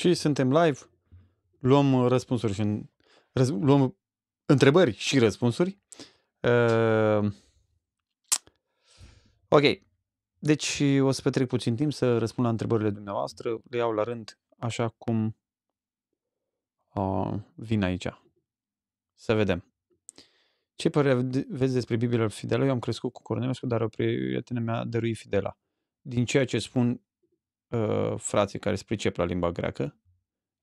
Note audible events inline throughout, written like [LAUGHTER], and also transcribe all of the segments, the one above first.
Și suntem live, luăm răspunsuri și în, răz, luăm întrebări și răspunsuri. Uh, ok. Deci o să petrec puțin timp să răspund la întrebările dumneavoastră. Le iau la rând așa cum uh, vin aici. Să vedem. Ce părere vezi despre Biblia Fidelă? Eu am crescut cu Cornelescu, dar o prietenă mea dăruit Fidela. Din ceea ce spun uh, frații care se pricep la limba greacă,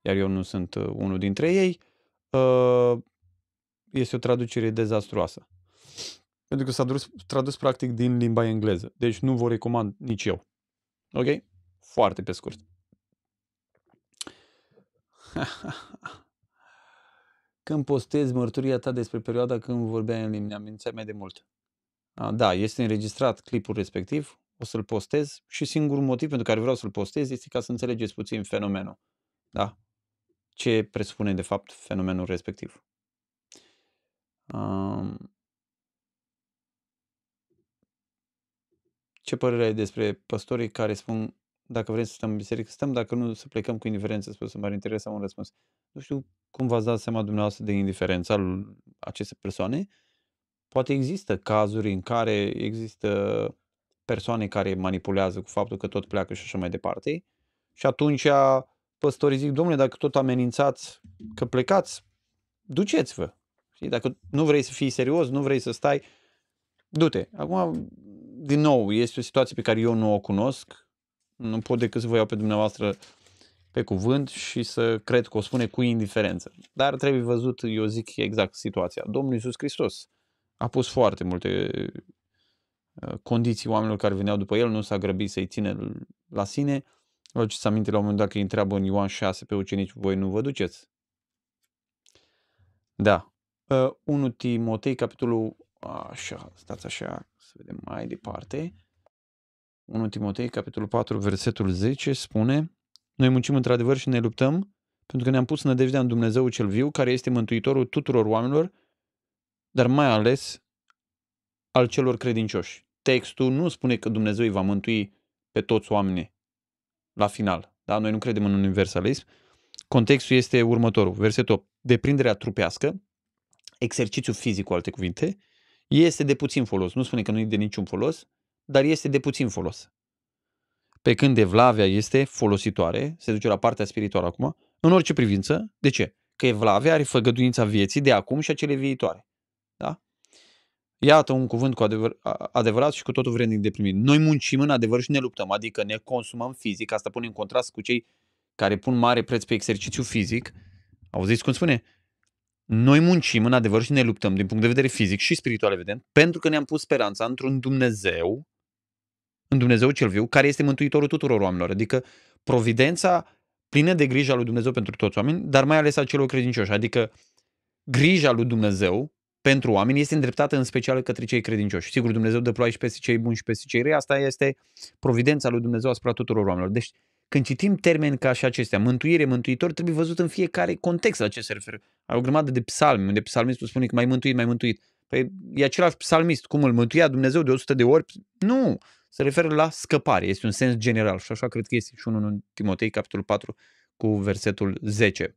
iar eu nu sunt uh, unul dintre ei, uh, este o traducere dezastruoasă. Pentru că s-a tradus, tradus practic din limba engleză. Deci nu vă recomand nici eu. Ok? Foarte pe scurt. [LAUGHS] când postezi mărturia ta despre perioada când vorbeai în limba ne amințeai mai de mult. da, este înregistrat clipul respectiv, o să-l postez și singurul motiv pentru care vreau să-l postez este ca să înțelegeți puțin fenomenul. Da? Ce presupune de fapt fenomenul respectiv. Um, ce părere ai despre păstorii care spun dacă vrem să stăm în biserică, stăm, dacă nu, să plecăm cu indiferență, spus, mă interes sau un răspuns. Nu știu cum v-ați dat seama dumneavoastră de indiferența acestei persoane. Poate există cazuri în care există persoane care manipulează cu faptul că tot pleacă și așa mai departe. Și atunci păstorii zic, domnule, dacă tot amenințați că plecați, duceți-vă. Știi, dacă nu vrei să fii serios, nu vrei să stai, du-te. Acum, din nou, este o situație pe care eu nu o cunosc. Nu pot decât să vă iau pe dumneavoastră pe cuvânt și să cred că o spune cu indiferență. Dar trebuie văzut, eu zic exact situația. Domnul Iisus Hristos a pus foarte multe Uh, condiții oamenilor care veneau după el, nu s-a grăbit să-i ține la sine. Vă aduceți aminte la un moment dat că îi întreabă în Ioan 6 pe ucenici, voi nu vă duceți? Da. 1 uh, Timotei, capitolul, așa, stați așa, să vedem mai departe. 1 Timotei, capitolul 4, versetul 10 spune Noi muncim într-adevăr și ne luptăm pentru că ne-am pus nădejdea în Dumnezeu cel viu, care este mântuitorul tuturor oamenilor, dar mai ales al celor credincioși textul nu spune că Dumnezeu îi va mântui pe toți oamenii la final. Da? Noi nu credem în universalism. Contextul este următorul. Versetul 8. Deprinderea trupească, exercițiu fizic cu alte cuvinte, este de puțin folos. Nu spune că nu e de niciun folos, dar este de puțin folos. Pe când evlavia este folositoare, se duce la partea spirituală acum, în orice privință. De ce? Că evlavia are făgăduința vieții de acum și a cele viitoare. Da? Iată un cuvânt cu adevăr, adevărat și cu totul vrednic de primit. Noi muncim în adevăr și ne luptăm, adică ne consumăm fizic, asta pune în contrast cu cei care pun mare preț pe exercițiu fizic. Auziți cum spune? Noi muncim în adevăr și ne luptăm din punct de vedere fizic și spiritual, evident, pentru că ne-am pus speranța într-un Dumnezeu, în Dumnezeu cel viu, care este mântuitorul tuturor oamenilor, adică providența plină de grijă a lui Dumnezeu pentru toți oameni, dar mai ales a celor credincioși, adică grija lui Dumnezeu pentru oameni este îndreptată în special către cei credincioși. Sigur, Dumnezeu dă ploaie și peste cei buni și peste cei răi, asta este providența lui Dumnezeu asupra tuturor oamenilor. Deci, când citim termeni ca și acestea, mântuire, mântuitor, trebuie văzut în fiecare context la ce se referă. Are o grămadă de psalmi, unde psalmistul spune că mai mântuit, mai mântuit. Păi e același psalmist, cum îl mântuia Dumnezeu de 100 de ori? Nu! Se referă la scăpare, este un sens general și așa cred că este și unul în Timotei, capitolul 4, cu versetul 10.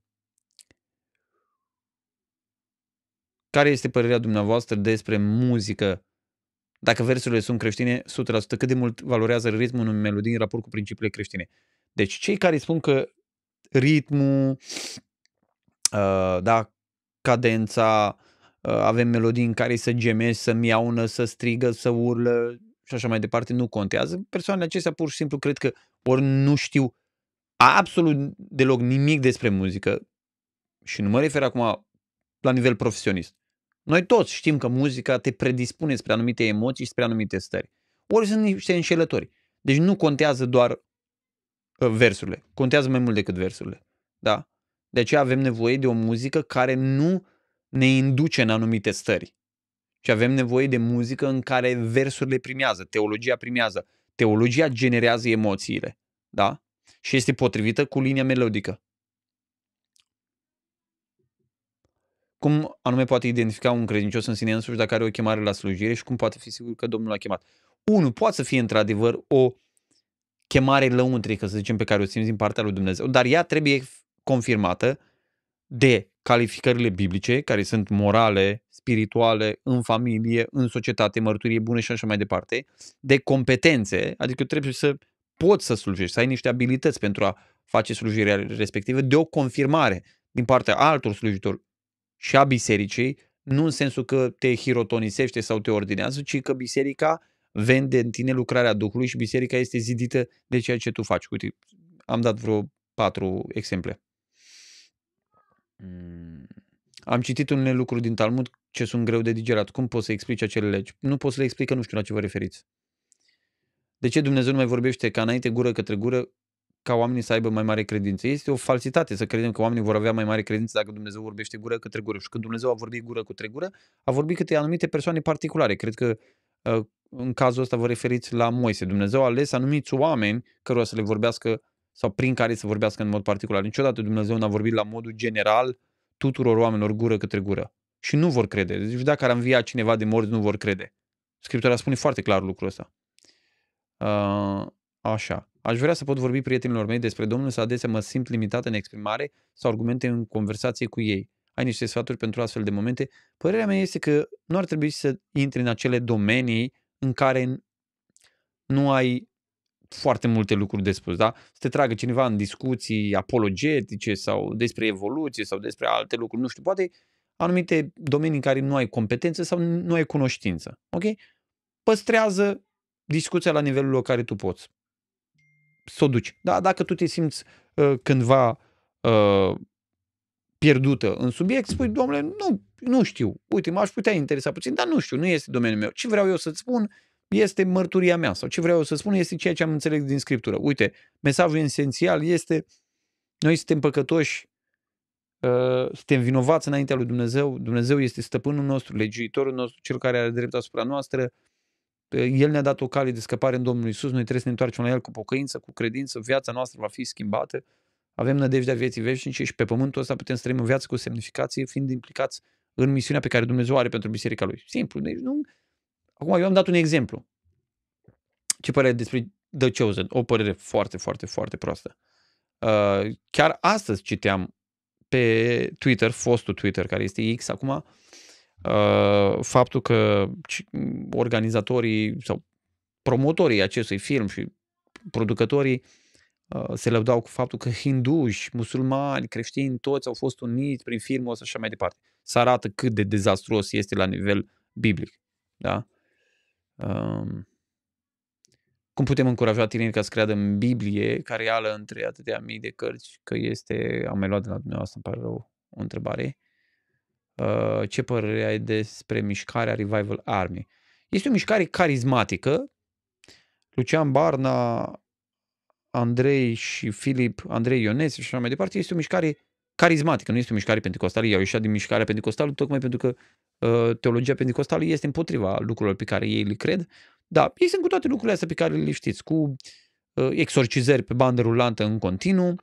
Care este părerea dumneavoastră despre muzică? Dacă versurile sunt creștine, 100%, cât de mult valorează ritmul unei melodii în raport cu principiile creștine? Deci cei care spun că ritmul, uh, da, cadența, uh, avem melodii în care să gemezi, să miaună, să strigă, să urlă și așa mai departe, nu contează. Persoanele acestea pur și simplu cred că ori nu știu absolut deloc nimic despre muzică și nu mă refer acum la nivel profesionist. Noi toți știm că muzica te predispune spre anumite emoții și spre anumite stări. Ori sunt niște înșelători. Deci nu contează doar uh, versurile. Contează mai mult decât versurile. Da? De aceea avem nevoie de o muzică care nu ne induce în anumite stări. Și avem nevoie de muzică în care versurile primează, teologia primează. Teologia generează emoțiile. Da? Și este potrivită cu linia melodică. cum anume poate identifica un credincios în sine însuși dacă are o chemare la slujire și cum poate fi sigur că Domnul l-a chemat. Unu, poate să fie într-adevăr o chemare lăuntrică, să zicem, pe care o simți din partea lui Dumnezeu, dar ea trebuie confirmată de calificările biblice, care sunt morale, spirituale, în familie, în societate, mărturie bună și așa mai departe, de competențe, adică trebuie să poți să slujești, să ai niște abilități pentru a face slujirea respectivă, de o confirmare din partea altor slujitori și a bisericii, nu în sensul că te hirotonisește sau te ordinează, ci că biserica vende în tine lucrarea Duhului și biserica este zidită de ceea ce tu faci. Uite, am dat vreo patru exemple. Mm. Am citit unele lucruri din Talmud ce sunt greu de digerat. Cum poți să explici acele legi? Nu poți să le explic că nu știu la ce vă referiți. De ce Dumnezeu nu mai vorbește ca înainte gură către gură ca oamenii să aibă mai mare credință. Este o falsitate să credem că oamenii vor avea mai mare credință dacă Dumnezeu vorbește gură către gură. Și când Dumnezeu a vorbit gură către gură, a vorbit câte anumite persoane particulare. Cred că ă, în cazul ăsta vă referiți la Moise. Dumnezeu a ales anumiți oameni cărora să le vorbească sau prin care să vorbească în mod particular. Niciodată Dumnezeu n-a vorbit la modul general tuturor oamenilor gură către gură. Și nu vor crede. Deci dacă ar învia cineva de morți, nu vor crede. Scriptura spune foarte clar lucrul ăsta. Uh, așa. Aș vrea să pot vorbi prietenilor mei despre Domnul, să adesea mă simt limitat în exprimare sau argumente în conversație cu ei. Ai niște sfaturi pentru astfel de momente? Părerea mea este că nu ar trebui să intri în acele domenii în care nu ai foarte multe lucruri de spus, da? Să te tragă cineva în discuții apologetice sau despre evoluție sau despre alte lucruri, nu știu, poate anumite domenii în care nu ai competență sau nu ai cunoștință, ok? Păstrează discuția la nivelul la care tu poți să o duci. Da, dacă tu te simți uh, cândva uh, pierdută în subiect, spui, domnule, nu, nu știu, uite, m-aș putea interesa puțin, dar nu știu, nu este domeniul meu. Ce vreau eu să-ți spun este mărturia mea sau ce vreau eu să spun este ceea ce am înțeles din Scriptură. Uite, mesajul esențial este noi suntem păcătoși, uh, suntem vinovați înaintea lui Dumnezeu, Dumnezeu este stăpânul nostru, legiuitorul nostru, cel care are drept asupra noastră, uh, el ne-a dat o cale de scăpare în Domnul Isus, noi trebuie să ne întoarcem la El cu pocăință, cu credință, viața noastră va fi schimbată, avem nădejdea vieții veșnice și pe pământul ăsta putem să trăim o viață cu semnificație, fiind implicați în misiunea pe care Dumnezeu are pentru biserica Lui. Simplu, deci nu... Acum, eu am dat un exemplu. Ce părere despre The Chosen? O părere foarte, foarte, foarte proastă. Uh, chiar astăzi citeam pe Twitter, fostul Twitter, care este X acum, Uh, faptul că organizatorii sau promotorii acestui film și producătorii uh, se lăudau cu faptul că hinduși, musulmani, creștini, toți au fost uniți prin filmul ăsta și așa mai departe. Să arată cât de dezastruos este la nivel biblic. Da? Um, cum putem încuraja tinerii ca să creadă în Biblie, care ală între atâtea mii de cărți, că este, am mai luat de la dumneavoastră, îmi pare rău, o întrebare. Uh, Uh, ce părere ai despre mișcarea Revival Army? Este o mișcare carismatică. Lucian Barna, Andrei și Filip, Andrei Ionesc și așa mai departe, este o mișcare carismatică, nu este o mișcare pentecostală. Ei au ieșit din mișcarea pentecostală tocmai pentru că uh, teologia pentecostală este împotriva lucrurilor pe care ei le cred. Da, ei sunt cu toate lucrurile astea pe care le știți, cu uh, exorcizări pe bandă rulantă în continuu,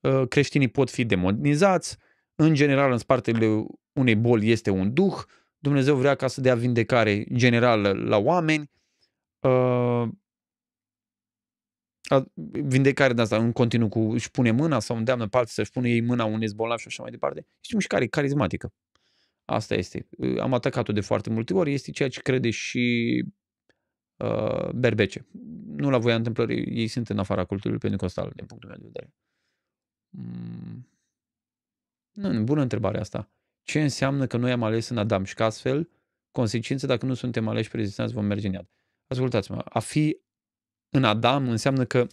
uh, creștinii pot fi demonizați, în general în spatele unei boli este un duh, Dumnezeu vrea ca să dea vindecare generală la oameni, uh, vindecare de asta în continuu cu își pune mâna sau îndeamnă pe alții să-și pune ei mâna unui zbolnav și așa mai departe. Este o mișcare carismatică. Asta este. Uh, am atacat-o de foarte multe ori. Este ceea ce crede și uh, Berbece. Nu la voia întâmplării. Ei sunt în afara culturii pentecostale, din punctul meu de vedere. Mm. Nu, bună întrebare asta ce înseamnă că noi am ales în Adam și că astfel, consecințe, dacă nu suntem aleși prezistenți, vom merge în iad. Ascultați-mă, a fi în Adam înseamnă că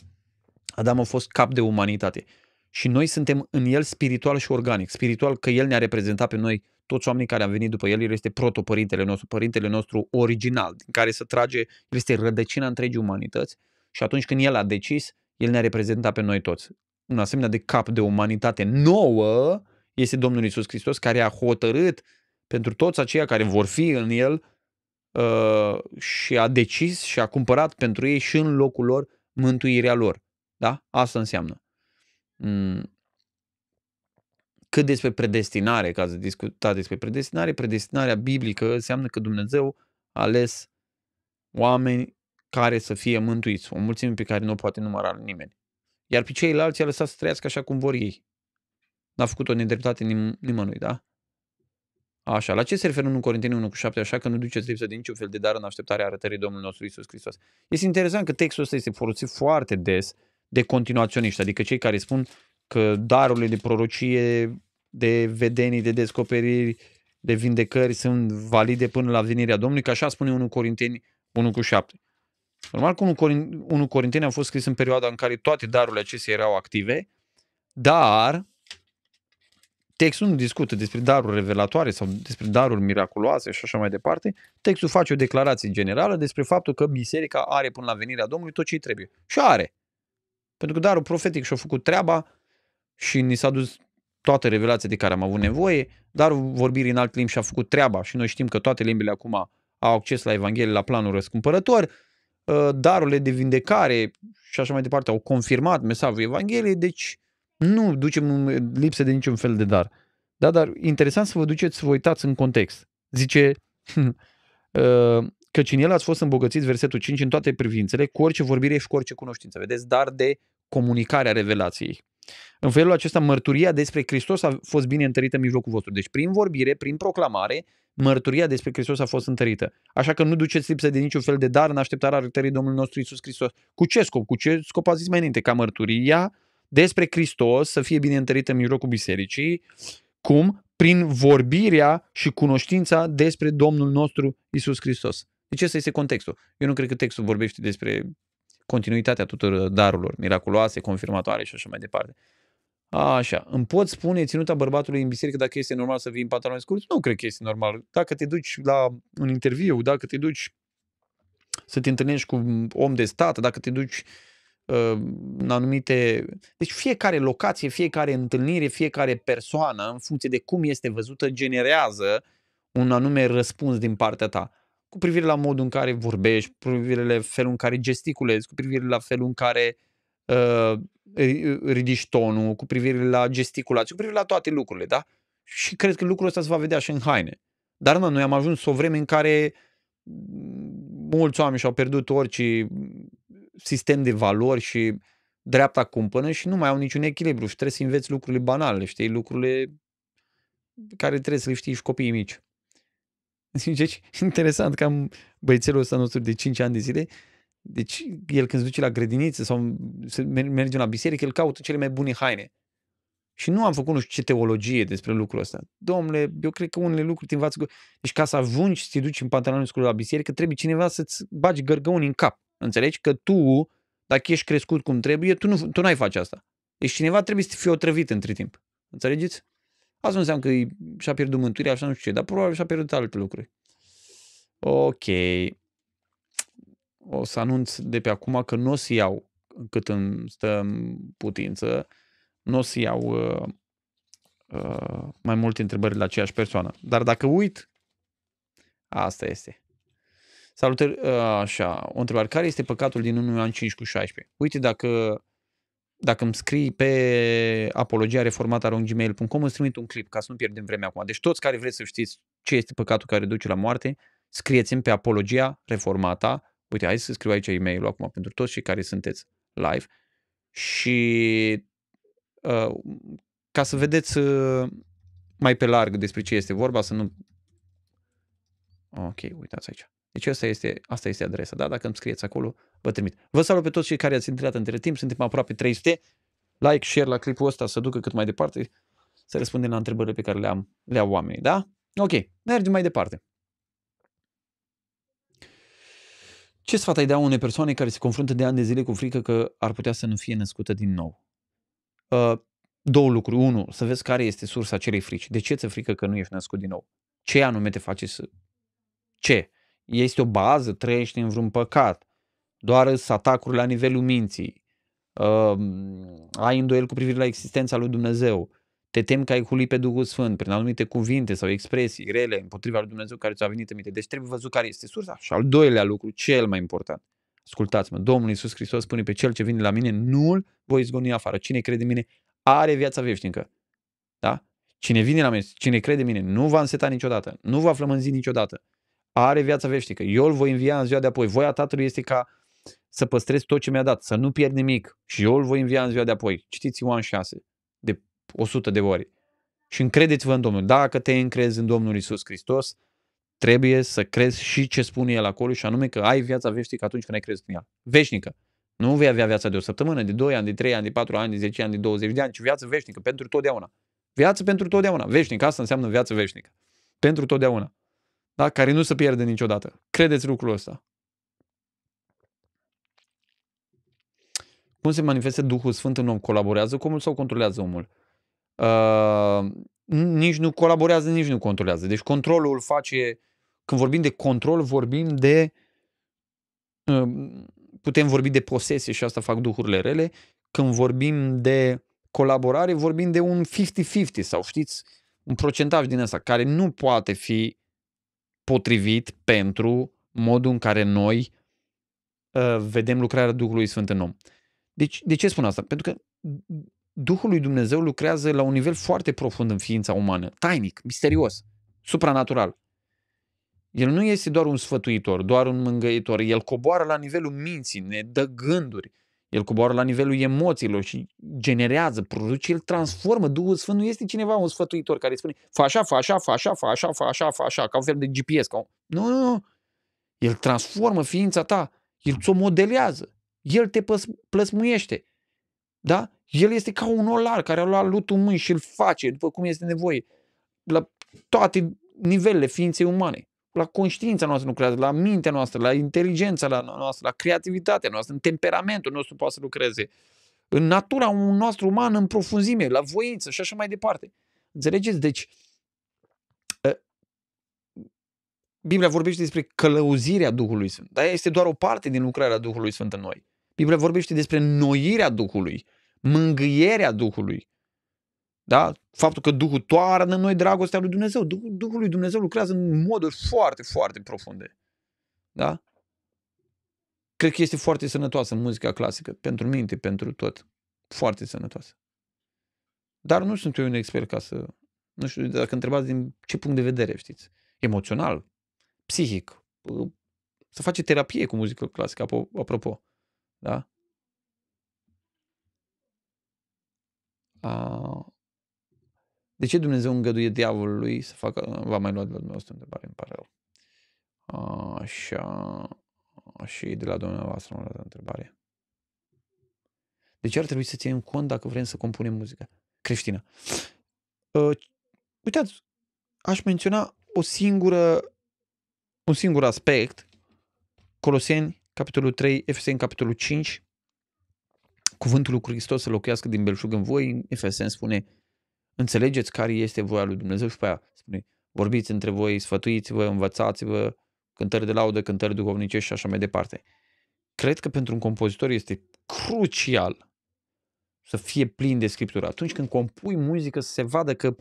Adam a fost cap de umanitate și noi suntem în el spiritual și organic. Spiritual că el ne-a reprezentat pe noi toți oamenii care am venit după el, el este protopărintele nostru, părintele nostru original, din care se trage, el este rădăcina întregii umanități și atunci când el a decis, el ne-a reprezentat pe noi toți. Un asemenea de cap de umanitate nouă, este Domnul Isus Hristos care a hotărât pentru toți aceia care vor fi în El uh, și a decis și a cumpărat pentru ei și în locul lor mântuirea lor. Da? Asta înseamnă. Mm. Cât despre predestinare, ca să discutat despre predestinare, predestinarea biblică înseamnă că Dumnezeu a ales oameni care să fie mântuiți, o mulțime pe care nu o poate număra nimeni. Iar pe ceilalți i-a lăsat să trăiască așa cum vor ei. N-a făcut o nedreptate nim- nimănui, da? Așa, la ce se referă în Corinteni 1 cu 7, așa că nu duceți lipsă de niciun fel de dar în așteptarea arătării Domnului nostru Isus Hristos. Este interesant că textul ăsta este folosit foarte des de continuaționiști, adică cei care spun că darurile de prorocie, de vedenii, de descoperiri, de vindecări sunt valide până la venirea Domnului, că așa spune 1 Corinteni 1 cu 7. Normal că 1 Corinteni, 1 Corinteni a fost scris în perioada în care toate darurile acestea erau active, dar textul nu discută despre daruri revelatoare sau despre daruri miraculoase și așa mai departe, textul face o declarație generală despre faptul că biserica are până la venirea Domnului tot ce îi trebuie. Și are. Pentru că darul profetic și-a făcut treaba și ni s-a dus toată revelația de care am avut nevoie, Dar vorbirii în alt limbi și-a făcut treaba și noi știm că toate limbile acum au acces la Evanghelie, la planul răscumpărător, ă, darurile de vindecare și așa mai departe au confirmat mesajul Evangheliei, deci nu ducem eh, lipsă de niciun fel de dar. Da, dar interesant să vă duceți să vă uitați în context. Zice, [LAUGHS] uh, că în el ați fost îmbogățiți, versetul 5, în toate privințele, cu orice vorbire și cu orice cunoștință. Vedeți, dar de comunicarea revelației. În felul acesta, mărturia despre Hristos a fost bine întărită în mijlocul vostru. Deci, prin vorbire, prin proclamare, mărturia despre Hristos a fost întărită. Așa că nu duceți lipsă de niciun fel de dar în așteptarea arătării Domnului nostru Isus Hristos. Cu ce scop? Cu ce scop a zis mai înainte? Ca mărturia despre Hristos să fie bine întărită în mijlocul bisericii, cum? Prin vorbirea și cunoștința despre Domnul nostru Isus Hristos. Deci ăsta este contextul. Eu nu cred că textul vorbește despre continuitatea tuturor darurilor miraculoase, confirmatoare și așa mai departe. A, așa, îmi pot spune ținuta bărbatului în biserică dacă este normal să vii în pantaloni scurți? Nu cred că este normal. Dacă te duci la un interviu, dacă te duci să te întâlnești cu un om de stat, dacă te duci uh, Uh, în anumite... Deci fiecare locație, fiecare întâlnire, fiecare persoană, în funcție de cum este văzută, generează un anume răspuns din partea ta. Cu privire la modul în care vorbești, cu privire la felul în care gesticulezi, cu privire la felul în care uh, ridici tonul, cu privire la gesticulație, cu privire la toate lucrurile, da? Și cred că lucrul ăsta se va vedea și în haine. Dar nu, noi am ajuns o vreme în care mm, mulți oameni și-au pierdut orice sistem de valori și dreapta cumpănă și nu mai au niciun echilibru și trebuie să înveți lucrurile banale, știi, lucrurile care trebuie să le știi și copiii mici. [LAUGHS] Deci, interesant că am băiețelul ăsta nostru de 5 ani de zile, deci el când se duce la grădiniță sau se merge la biserică, el caută cele mai bune haine. Și nu am făcut nu știu ce teologie despre lucrul ăsta. Domnule, eu cred că unele lucruri te învață... Deci ca să ajungi să te duci în pantaloni scurți la biserică, trebuie cineva să-ți bagi gărgăuni în cap. Înțelegi? Că tu, dacă ești crescut cum trebuie, tu, nu, tu n-ai face asta. Deci cineva trebuie să fie otrăvit între timp. Înțelegeți? Asta nu înseamnă că și-a pierdut mântuirea, așa nu știu ce, dar probabil și-a pierdut alte lucruri. Ok. O să anunț de pe acum că nu o să iau cât îmi stă în putință, nu o să iau uh, uh, mai multe întrebări la aceeași persoană. Dar dacă uit, asta este. Salutări, ă, așa, o întrebare. Care este păcatul din 1 Ioan 5 cu 16? Uite, dacă, dacă îmi scrii pe apologia reformată gmail.com, îți trimit un clip ca să nu pierdem vremea acum. Deci toți care vreți să știți ce este păcatul care duce la moarte, scrieți-mi pe apologia reformată. Uite, hai să scriu aici e-mailul acum pentru toți cei care sunteți live. Și uh, ca să vedeți uh, mai pe larg despre ce este vorba, să nu... Ok, uitați aici. Deci asta este, asta este adresa, da? Dacă îmi scrieți acolo, vă trimit. Vă salut pe toți cei care ați intrat între timp, suntem aproape 300. Like, share la clipul ăsta, să ducă cât mai departe, să răspundem la întrebările pe care le, am, le au oamenii, da? Ok, mergem mai departe. Ce sfat ai da unei persoane care se confruntă de ani de zile cu frică că ar putea să nu fie născută din nou? Uh, două lucruri. Unu, să vezi care este sursa acelei frici. De ce ți-e frică că nu ești născut din nou? Ce anume te face să... Ce? este o bază, trăiește în vreun păcat, doar să atacuri la nivelul minții, uh, ai îndoiel cu privire la existența lui Dumnezeu, te temi că ai hulit pe Duhul Sfânt prin anumite cuvinte sau expresii rele împotriva lui Dumnezeu care ți-a venit în minte. Deci trebuie văzut care este sursa. Și al doilea lucru, cel mai important, ascultați-mă, Domnul Iisus Hristos spune pe cel ce vine la mine, nu îl voi zgoni afară. Cine crede în mine are viața veșnică. Da? Cine vine la mine, cine crede în mine, nu va înseta niciodată, nu va flămânzi niciodată are viața veșnică. Eu îl voi învia în ziua de apoi. Voia Tatălui este ca să păstrez tot ce mi-a dat, să nu pierd nimic și eu îl voi învia în ziua de apoi. Citiți Ioan 6 de 100 de ori. Și încredeți-vă în Domnul. Dacă te încrezi în Domnul Isus Hristos, trebuie să crezi și ce spune El acolo și anume că ai viața veșnică atunci când ai crezut în El. Veșnică. Nu vei avea viața de o săptămână, de 2 ani, de 3 ani, de 4 ani, de 10 ani, de 20 de ani, ci viață veșnică pentru totdeauna. Viață pentru totdeauna. Veșnică, asta înseamnă viață veșnică. Pentru totdeauna da? care nu se pierde niciodată. Credeți lucrul ăsta. Cum se manifestă Duhul Sfânt în om? Colaborează cu omul sau controlează omul? Uh, nici nu colaborează, nici nu controlează. Deci controlul face, când vorbim de control, vorbim de uh, putem vorbi de posesie și asta fac duhurile rele, când vorbim de colaborare, vorbim de un 50-50 sau știți, un procentaj din asta care nu poate fi potrivit pentru modul în care noi uh, vedem lucrarea Duhului Sfânt în om. Deci, de ce spun asta? Pentru că Duhul lui Dumnezeu lucrează la un nivel foarte profund în ființa umană, tainic, misterios, supranatural. El nu este doar un sfătuitor, doar un mângăitor, el coboară la nivelul minții, ne dă gânduri, el coboară la nivelul emoțiilor și generează, produce, el transformă. Duhul Sfânt nu este cineva un sfătuitor care spune fă așa, fă așa, fă așa, fă așa, fă așa, fă așa, ca un fel de GPS. Ca un... Nu, nu, nu. El transformă ființa ta. El ți-o modelează. El te plăsmuiește. Da? El este ca un olar care a luat lutul mâini și îl face după cum este nevoie. La toate nivelele ființei umane la conștiința noastră lucrează, la mintea noastră, la inteligența la noastră, la creativitatea noastră, în temperamentul nostru poate să lucreze, în natura nostru uman în profunzime, la voință și așa mai departe. Înțelegeți? Deci, ă, Biblia vorbește despre călăuzirea Duhului Sfânt, dar este doar o parte din lucrarea Duhului Sfânt în noi. Biblia vorbește despre noirea Duhului, mângâierea Duhului, da? Faptul că Duhul toarnă în noi dragostea lui Dumnezeu. Duhul, Duhul lui Dumnezeu lucrează în moduri foarte, foarte profunde. Da? Cred că este foarte sănătoasă muzica clasică, pentru minte, pentru tot. Foarte sănătoasă. Dar nu sunt eu un expert ca să... Nu știu, dacă întrebați din ce punct de vedere, știți. Emoțional, psihic, uh, să face terapie cu muzică clasică, apropo. Da? De ce Dumnezeu îngăduie diavolului să facă... V-am mai luat de la dumneavoastră întrebare, îmi pare rău. Așa... Și de la dumneavoastră am luat întrebare. De ce ar trebui să ținem cont dacă vrem să compunem muzică creștină? Uh, uitați, aș menționa o singură, un singur aspect, Coloseni, capitolul 3, Efeseni, capitolul 5, cuvântul lui Hristos să locuiască din belșug în voi, Efeseni spune, Înțelegeți care este voia lui Dumnezeu și pe aia spune, vorbiți între voi, sfătuiți-vă, învățați-vă, cântări de laudă, cântări duhovnicești și așa mai departe. Cred că pentru un compozitor este crucial să fie plin de scriptură. Atunci când compui muzică să se vadă că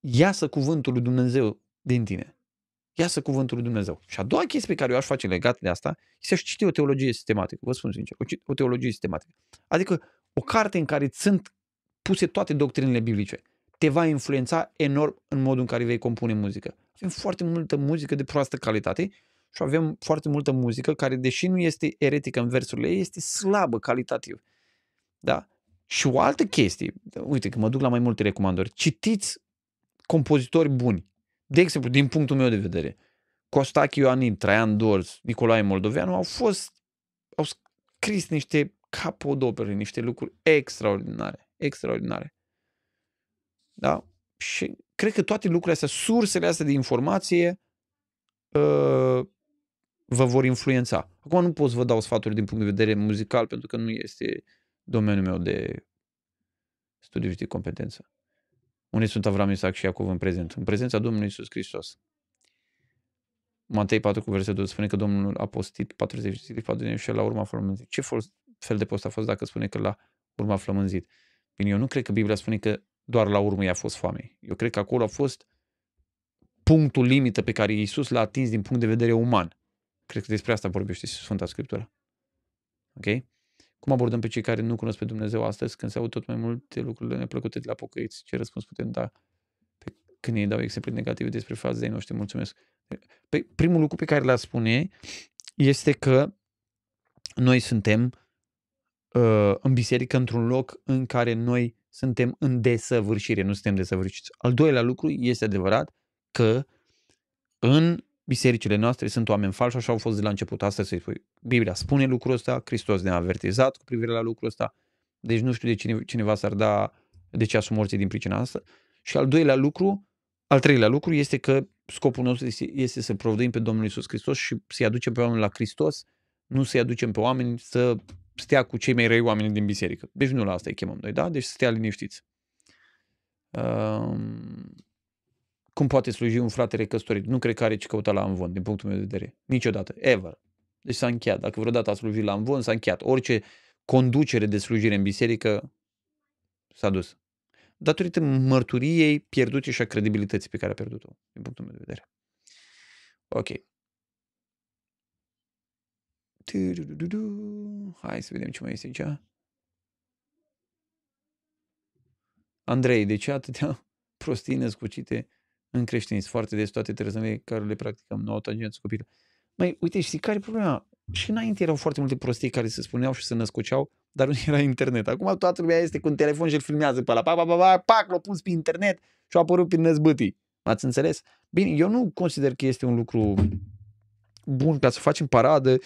iasă cuvântul lui Dumnezeu din tine. Iasă cuvântul lui Dumnezeu. Și a doua chestie pe care eu aș face legat de asta este să citi o teologie sistematică. Vă spun sincer, o teologie sistematică. Adică o carte în care sunt puse toate doctrinele biblice, te va influența enorm în modul în care vei compune muzică. Avem foarte multă muzică de proastă calitate și avem foarte multă muzică care, deși nu este eretică în versurile ei, este slabă calitativ. Da? Și o altă chestie, uite că mă duc la mai multe recomandări, citiți compozitori buni. De exemplu, din punctul meu de vedere, Costache Ioanin, Traian Dors, Nicolae Moldoveanu au fost, au scris niște capodopere, niște lucruri extraordinare extraordinare. Da? Și cred că toate lucrurile astea, sursele astea de informație uh, vă vor influența. Acum nu pot să vă dau sfaturi din punct de vedere muzical pentru că nu este domeniul meu de studiu și de competență. Unii sunt Avram Isaac și Iacov în prezent. În prezența Domnului Isus Hristos. Matei 4 cu versetul spune că Domnul a postit 40 de zile, și la urma flămânzit. Ce fel de post a fost dacă spune că la urma flămânzit? Bine, eu nu cred că Biblia spune că doar la urmă i-a fost foame. Eu cred că acolo a fost punctul limită pe care Iisus l-a atins din punct de vedere uman. Cred că despre asta vorbește Sfânta Scriptură. Ok? Cum abordăm pe cei care nu cunosc pe Dumnezeu astăzi când se aud tot mai multe lucruri neplăcute de la pocăiți? Ce răspuns putem da pe când ei dau exemple negative despre faza ei noștri? Mulțumesc. Păi, primul lucru pe care l-a spune este că noi suntem uh, în biserică, într-un loc în care noi suntem în desăvârșire, nu suntem desăvârșiți. Al doilea lucru este adevărat că în bisericile noastre sunt oameni falși, așa au fost de la început. Asta să-i spui. Biblia spune lucrul ăsta, Hristos ne-a avertizat cu privire la lucrul ăsta, deci nu știu de cine, cineva s-ar da de ceasul morții din pricina asta. Și al doilea lucru, al treilea lucru este că scopul nostru este, este să provăduim pe Domnul Isus Hristos și să-i aducem pe oameni la Hristos, nu să-i aducem pe oameni să stea cu cei mai răi oameni din biserică. Deci nu la asta îi chemăm noi, da? Deci stea liniștiți. Um, cum poate sluji un frate recăstorit? Nu cred că are ce căuta la amvon, din punctul meu de vedere. Niciodată. Ever. Deci s-a încheiat. Dacă vreodată a slujit la amvon, s-a încheiat. Orice conducere de slujire în biserică s-a dus. Datorită mărturiei pierdute și a credibilității pe care a pierdut-o, din punctul meu de vedere. Ok. Hai să vedem ce mai este aici. Andrei, de ce atâtea [LAUGHS] prostii născucite în creștinism, foarte des toate târzămele care le practicăm, nouă tangență copilă. Mai uite, știi care e problema? Și înainte erau foarte multe prostii care se spuneau și se născoceau, dar nu era internet. Acum toată lumea este cu un telefon și îl filmează pe la pac, pac, pac, pac, l au pus pe internet și a apărut prin năzbâtii. Ați înțeles? Bine, eu nu consider că este un lucru bun ca să facem paradă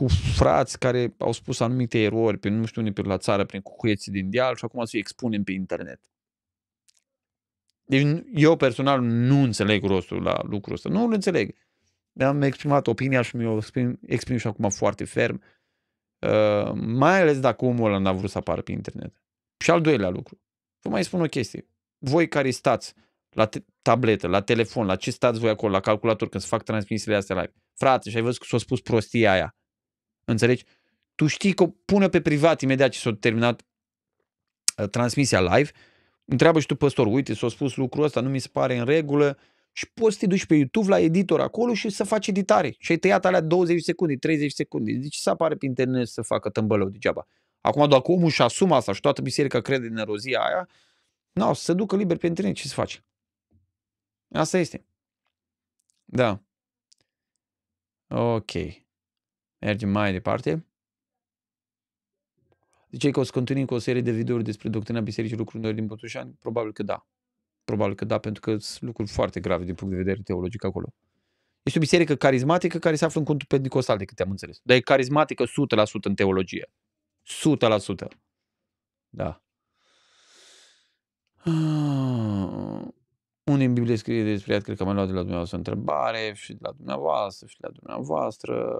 cu frați care au spus anumite erori, pe nu știu, unde pe la țară, prin cucuieții din deal și acum să îi expunem pe internet. Deci eu personal nu înțeleg rostul la lucrul ăsta. Nu îl înțeleg. Mi-am exprimat opinia și mi-o exprim, exprim și acum foarte ferm. Uh, mai ales dacă omul ăla n-a vrut să apară pe internet. Și al doilea lucru. Vă mai spun o chestie. Voi care stați la te- tabletă, la telefon, la ce stați voi acolo, la calculator, când se fac transmisiile astea live. Frate, și ai văzut că s-a spus prostia aia. Înțelegi? Tu știi că o pune pe privat imediat ce s-a terminat uh, transmisia live, întreabă și tu păstor, uite, s-a spus lucrul ăsta, nu mi se pare în regulă, și poți să te duci pe YouTube la editor acolo și să faci editare. Și ai tăiat alea 20 secunde, 30 secunde. Deci să apare pe internet să facă tâmbălău degeaba. Acum cu omul și asumă asta și toată biserica crede în erozia aia, nu, no, să ducă liber pe internet, ce să faci? Asta este. Da. Ok. Mergem mai departe. Zice că o să continuim cu o serie de videouri despre doctrina bisericii lucrurilor din Botoșani. Probabil că da. Probabil că da, pentru că sunt lucruri foarte grave din punct de vedere teologic acolo. Este o biserică carismatică care se află în contul pentecostal, de câte am înțeles. Dar e carismatică 100% în teologie. 100%. Da. Ah. Unde în Biblie scrie despre ea? Cred că am luat de la dumneavoastră întrebare și de la dumneavoastră și de la dumneavoastră.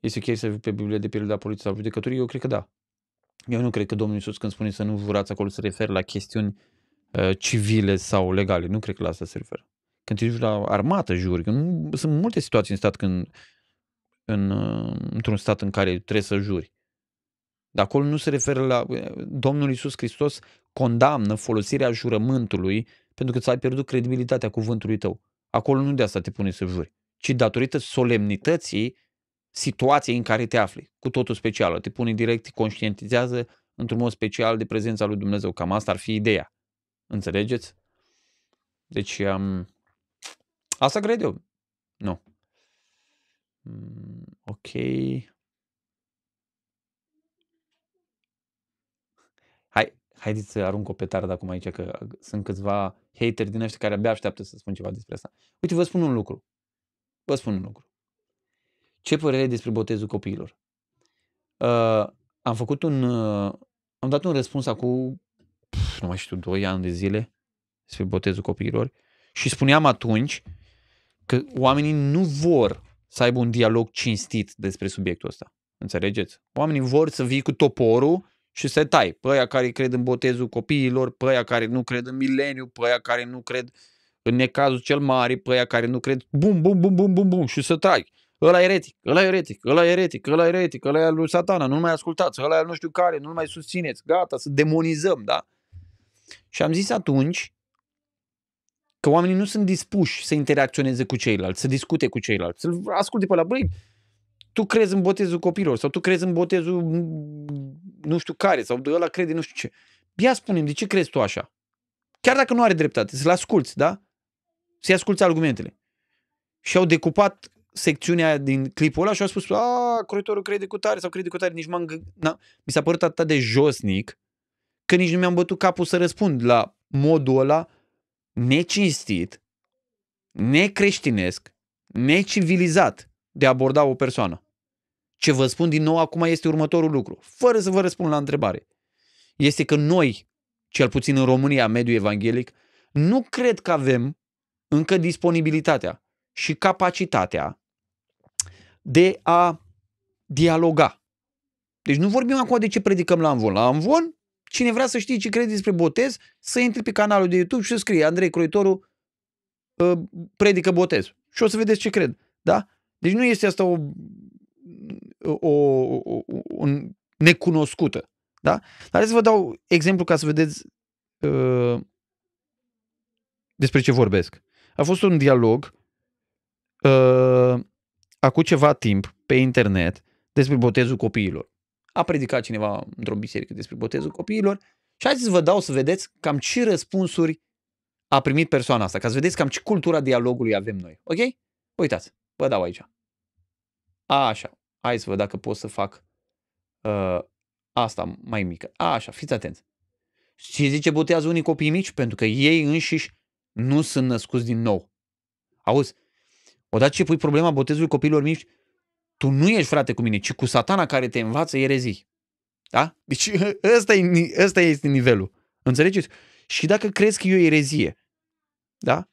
Este ok să pe Biblie de pildă poliției sau judecătorii? Eu cred că da. Eu nu cred că Domnul Iisus când spune să nu vurați acolo să refer la chestiuni uh, civile sau legale. Nu cred că la asta se referă. Când te la armată, juri. Când, sunt multe situații în stat când în, uh, într-un stat în care trebuie să juri. Dar acolo nu se referă la... Domnul Iisus Hristos condamnă folosirea jurământului pentru că ți-ai pierdut credibilitatea cuvântului tău. Acolo nu de asta te pune să juri, ci datorită solemnității situației în care te afli, cu totul specială. Te pune direct, te conștientizează într-un mod special de prezența lui Dumnezeu. Cam asta ar fi ideea. Înțelegeți? Deci, um, asta cred eu. Nu. Mm, ok. Hai, haideți să arunc o petardă acum aici, că sunt câțiva hateri din ăștia care abia așteaptă să spun ceva despre asta. Uite, vă spun un lucru. Vă spun un lucru. Ce părere ai despre botezul copiilor? Uh, am făcut un... Uh, am dat un răspuns acum, pf, nu mai știu, 2 ani de zile despre botezul copiilor și spuneam atunci că oamenii nu vor să aibă un dialog cinstit despre subiectul ăsta. Înțelegeți? Oamenii vor să vii cu toporul și se tai. Pe aia care cred în botezul copiilor, pe aia care nu cred în mileniu, pe aia care nu cred în necazul cel mare, pe aia care nu cred bum, bum, bum, bum, bum, bum și se tai. Ăla eretic, ăla eretic, ăla eretic, ăla eretic, ăla e lui satana, nu mai ascultați, ăla e nu știu care, nu mai susțineți, gata, să demonizăm, da? Și am zis atunci că oamenii nu sunt dispuși să interacționeze cu ceilalți, să discute cu ceilalți, să-l asculte pe la băi, tu crezi în botezul copilor sau tu crezi în botezul nu știu care sau de ăla crede nu știu ce. Ia spune de ce crezi tu așa? Chiar dacă nu are dreptate, să-l asculți, da? Să-i asculți argumentele. Și au decupat secțiunea din clipul ăla și au spus, a, croitorul crede cu tare sau crede cu tare, nici m-am gândit. Mi s-a părut atât de josnic că nici nu mi-am bătut capul să răspund la modul ăla necinstit, necreștinesc, necivilizat de a aborda o persoană. Ce vă spun din nou acum este următorul lucru, fără să vă răspund la întrebare. Este că noi, cel puțin în România, mediul evanghelic, nu cred că avem încă disponibilitatea și capacitatea de a dialoga. Deci nu vorbim acum de ce predicăm la Amvon. La Amvon, cine vrea să știe ce crede despre botez, să intre pe canalul de YouTube și să scrie Andrei Croitoru uh, predică botez. Și o să vedeți ce cred. Da? Deci nu este asta o o, o, o necunoscută. Da? Dar să vă dau exemplu ca să vedeți uh, despre ce vorbesc. A fost un dialog uh, acum ceva timp pe internet despre botezul copiilor. A predicat cineva într-o biserică despre botezul copiilor și hai să vă dau să vedeți cam ce răspunsuri a primit persoana asta, ca să vedeți cam ce cultura dialogului avem noi. Ok? Uitați, vă dau aici. A, așa, hai să văd dacă pot să fac uh, asta mai mică. A, așa, fiți atenți. Și zice, botează unii copii mici pentru că ei înșiși nu sunt născuți din nou. Auzi, odată ce pui problema botezului copiilor mici, tu nu ești frate cu mine, ci cu satana care te învață erezii. Da? Deci [LAUGHS] ăsta, e, ăsta este nivelul. Înțelegeți? Și dacă crezi că e o erezie, da?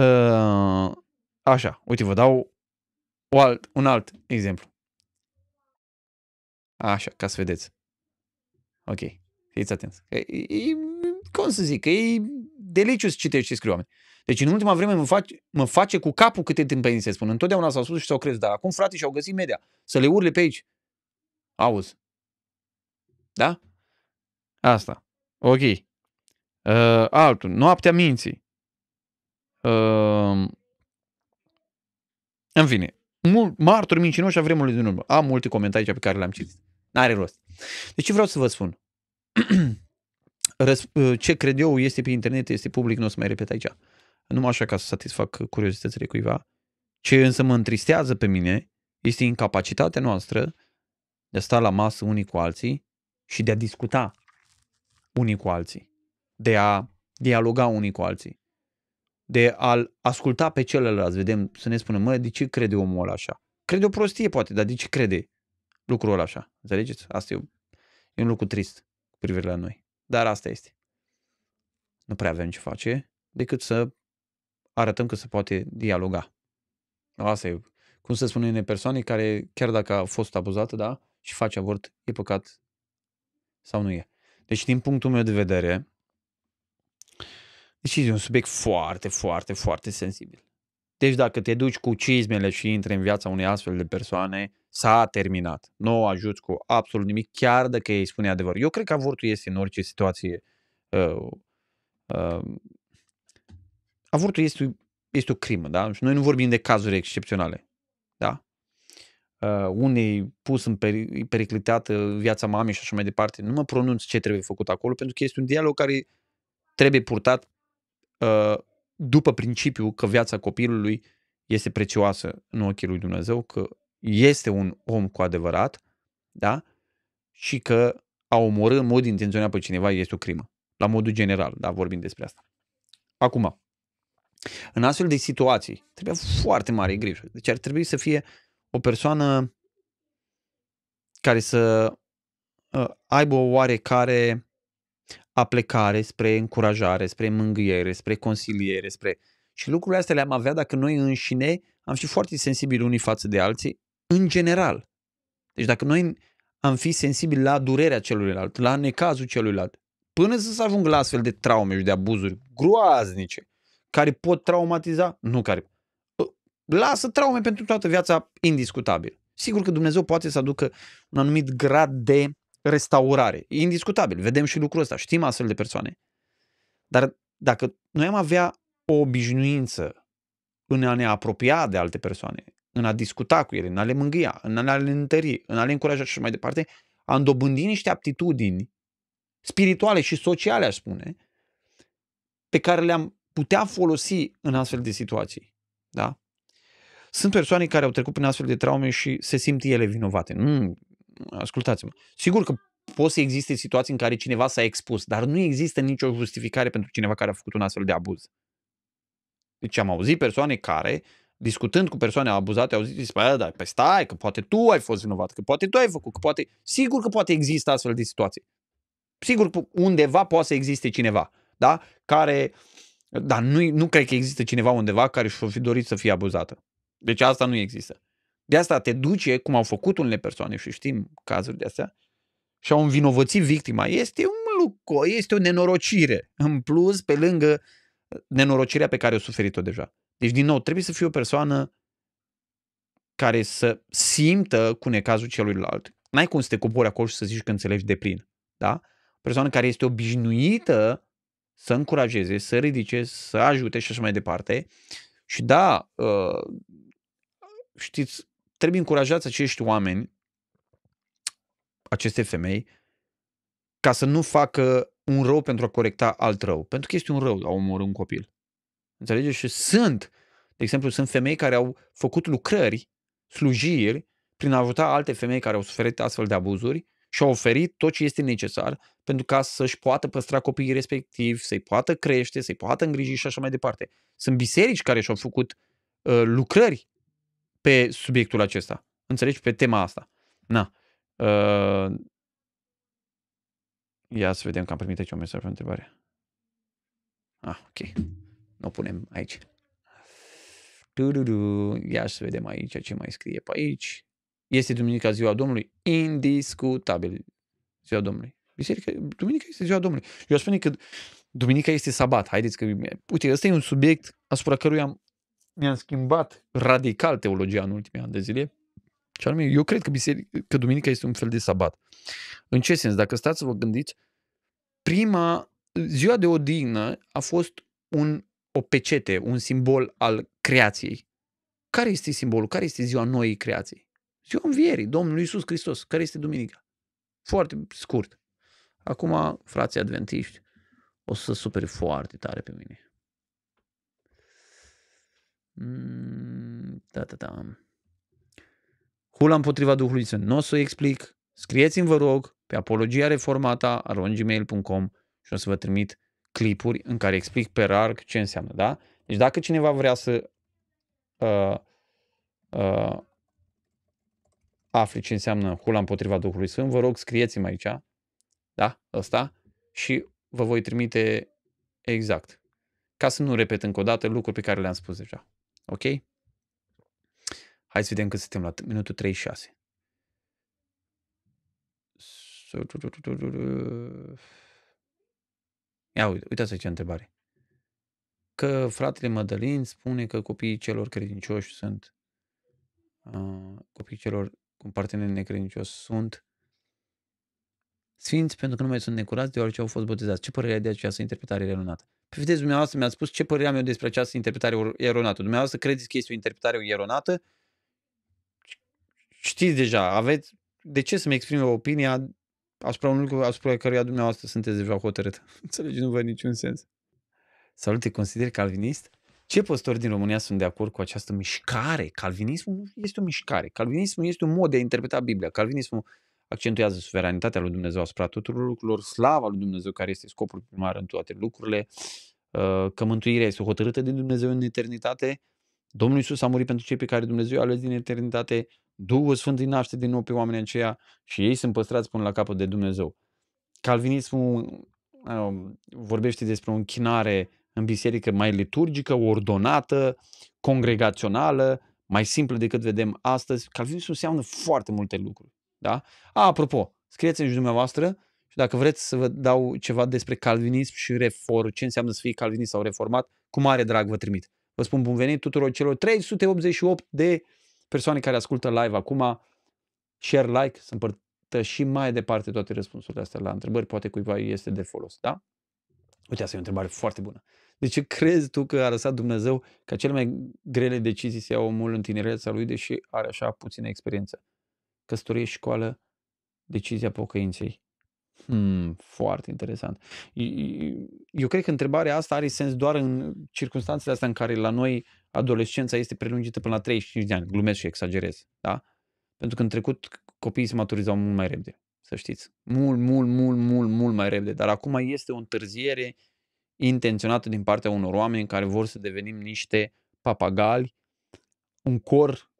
Uh, așa, uite, vă dau o alt, un alt exemplu. Așa, ca să vedeți. Ok, fiți atenți. E, e, cum să zic, e delicios să citești și scriu oameni. Deci în ultima vreme mă face, mă face cu capul câte tâmpenii se spun. Întotdeauna s-au spus și s-au crezut, dar acum frate și-au găsit media. Să le urle pe aici. Auzi. Da? Asta. Ok. Uh, altul. Noaptea minții. Uh, în fine mult, martori mincinoși a vremurilor din urmă. Am multe comentarii pe care le-am citit. N-are rost. Deci ce vreau să vă spun? [CLEARS THROAT] Uh, ce cred eu este pe internet, este public, nu o să mai repet aici. Numai așa ca să satisfac curiozitățile cuiva. Ce însă mă întristează pe mine este incapacitatea noastră de a sta la masă unii cu alții și de a discuta unii cu alții, de a dialoga unii cu alții de a-l asculta pe celălalt, vedem, să ne spunem, mă, de ce crede omul ăla așa? Crede o prostie, poate, dar de ce crede lucrul ăla așa? Înțelegeți? Asta e, e un lucru trist cu privire la noi. Dar asta este. Nu prea avem ce face decât să arătăm că se poate dialoga. Asta e, cum să spune, unei persoane care, chiar dacă a fost abuzată, da, și face avort, e păcat sau nu e. Deci, din punctul meu de vedere, și deci e un subiect foarte, foarte, foarte sensibil. Deci dacă te duci cu cizmele și intri în viața unei astfel de persoane, s-a terminat. Nu o ajuți cu absolut nimic, chiar dacă ei spune adevărul. Eu cred că avortul este în orice situație. Uh, uh, avortul este, este o crimă, da? Și noi nu vorbim de cazuri excepționale, da? Uh, unei pus în peri- periclitată uh, viața mamei și așa mai departe. Nu mă pronunț ce trebuie făcut acolo, pentru că este un dialog care trebuie purtat Uh, după principiul că viața copilului este prețioasă în ochii lui Dumnezeu, că este un om cu adevărat, da? Și că a omorât în mod intenționat pe cineva este o crimă. La modul general, da, vorbim despre asta. Acum, în astfel de situații, trebuie foarte mare grijă. Deci ar trebui să fie o persoană care să uh, aibă o oarecare aplecare, spre încurajare, spre mângâiere, spre consiliere, spre... Și lucrurile astea le-am avea dacă noi înșine am fi foarte sensibili unii față de alții, în general. Deci dacă noi am fi sensibili la durerea celuilalt, la necazul celuilalt, până să se ajungă la astfel de traume și de abuzuri groaznice, care pot traumatiza, nu care... Ă, lasă traume pentru toată viața indiscutabil. Sigur că Dumnezeu poate să aducă un anumit grad de restaurare. E indiscutabil, vedem și lucrul ăsta, știm astfel de persoane. Dar dacă noi am avea o obișnuință în a ne apropia de alte persoane, în a discuta cu ele, în a le mângâia, în a le întări, în a le încuraja și mai departe, a îndobândi niște aptitudini spirituale și sociale, aș spune, pe care le-am putea folosi în astfel de situații. Da? Sunt persoane care au trecut prin astfel de traume și se simt ele vinovate. Nu, ascultați-mă, sigur că pot să existe situații în care cineva s-a expus, dar nu există nicio justificare pentru cineva care a făcut un astfel de abuz. Deci am auzit persoane care, discutând cu persoane abuzate, au zis, păi, da, păi stai, că poate tu ai fost vinovat, că poate tu ai făcut, că poate... Sigur că poate exista astfel de situații. Sigur, undeva poate să existe cineva, da? Care... Dar nu, nu cred că există cineva undeva care și-o fi dorit să fie abuzată. Deci asta nu există. De asta te duce, cum au făcut unele persoane și știm cazuri de astea, și au învinovățit victima. Este un lucru, este o nenorocire. În plus, pe lângă nenorocirea pe care o suferit-o deja. Deci, din nou, trebuie să fie o persoană care să simtă cu necazul celuilalt. N-ai cum să te cobori acolo și să zici că înțelegi de plin. Da? O persoană care este obișnuită să încurajeze, să ridice, să ajute și așa mai departe. Și da, ă, știți, trebuie încurajați acești oameni, aceste femei, ca să nu facă un rău pentru a corecta alt rău. Pentru că este un rău a omorâ un copil. Înțelegeți? Și sunt, de exemplu, sunt femei care au făcut lucrări, slujiri, prin a ajuta alte femei care au suferit astfel de abuzuri și au oferit tot ce este necesar pentru ca să-și poată păstra copiii respectiv, să-i poată crește, să-i poată îngriji și așa mai departe. Sunt biserici care și-au făcut uh, lucrări pe subiectul acesta. Înțelegi? Pe tema asta. Na. Uh, ia să vedem că am primit aici o mesaj pe întrebare. Ah, ok. Nu o punem aici. Ia să vedem aici ce mai scrie pe aici. Este duminica ziua Domnului? Indiscutabil ziua Domnului. Biserica, duminica este ziua Domnului. Eu spun spune că duminica este sabat. Haideți că, uite, ăsta e un subiect asupra căruia am mi-am schimbat radical teologia în ultimii ani de zile. Și anume, eu cred că, biserică, că duminica este un fel de sabat. În ce sens? Dacă stați să vă gândiți, prima, ziua de odihnă a fost un, o pecete, un simbol al creației. Care este simbolul? Care este ziua noii creației? Ziua învierii Domnului Iisus Hristos. Care este duminica? Foarte scurt. Acum, frații adventiști, o să supere foarte tare pe mine. Mm, da, da, da. Hula împotriva Duhului Sfânt. Nu o să o explic. Scrieți-mi, vă rog, pe apologia reformata arongmail.com și o să vă trimit clipuri în care explic pe rar ce înseamnă, da? Deci dacă cineva vrea să uh, uh, afli ce înseamnă hula împotriva Duhului Sfânt, vă rog, scrieți-mi aici, da, ăsta, și vă voi trimite exact. Ca să nu repet încă o dată lucruri pe care le-am spus deja. Ok? Hai să vedem cât suntem la minutul 36. Ia uite, uitați ce întrebare. Că fratele Mădălin spune că copiii celor credincioși sunt uh, copiii celor cu partener necredincios sunt Sfinți pentru că nu mai sunt necurați deoarece au fost botezați. Ce părere ai de această interpretare eronată? Păi vedeți, dumneavoastră mi-ați spus ce părere am eu despre această interpretare eronată. Dumneavoastră credeți că este o interpretare eronată? Știți deja, aveți... De ce să-mi exprim eu opinia asupra unui lucru asupra căruia dumneavoastră sunteți deja hotărât? [LAUGHS] Înțelegi, nu văd niciun sens. Salut, te consider calvinist? Ce păstori din România sunt de acord cu această mișcare? Calvinismul este o mișcare. Calvinismul este un mod de a interpreta Biblia. Calvinismul accentuează suveranitatea lui Dumnezeu asupra tuturor lucrurilor, slava lui Dumnezeu care este scopul primar în toate lucrurile, uh, că mântuirea este hotărâtă de Dumnezeu în eternitate, Domnul Isus a murit pentru cei pe care Dumnezeu a ales din eternitate, Duhul Sfânt îi naște din nou pe oamenii aceia și ei sunt păstrați până la capăt de Dumnezeu. Calvinismul uh, vorbește despre o închinare în biserică mai liturgică, ordonată, congregațională, mai simplă decât vedem astăzi. Calvinismul înseamnă foarte multe lucruri. Da? A, apropo, scrieți-mi și dumneavoastră și dacă vreți să vă dau ceva despre calvinism și reform, ce înseamnă să fii calvinist sau reformat, cu mare drag vă trimit. Vă spun bun venit tuturor celor 388 de persoane care ascultă live acum. Share, like, să împărtășim mai departe toate răspunsurile astea la întrebări. Poate cuiva este de folos, da? Uite, asta e o întrebare foarte bună. De ce crezi tu că a lăsat Dumnezeu ca cele mai grele decizii să iau omul în tinerețea lui, deși are așa puțină experiență? căsătorie, școală, decizia pocăinței. Hmm, foarte interesant. Eu cred că întrebarea asta are sens doar în circunstanțele astea în care la noi adolescența este prelungită până la 35 de ani. Glumesc și exagerez, da? Pentru că în trecut copiii se maturizau mult mai repede, să știți. Mult, mult, mult, mult, mult mai repede. Dar acum este o întârziere intenționată din partea unor oameni care vor să devenim niște papagali, un cor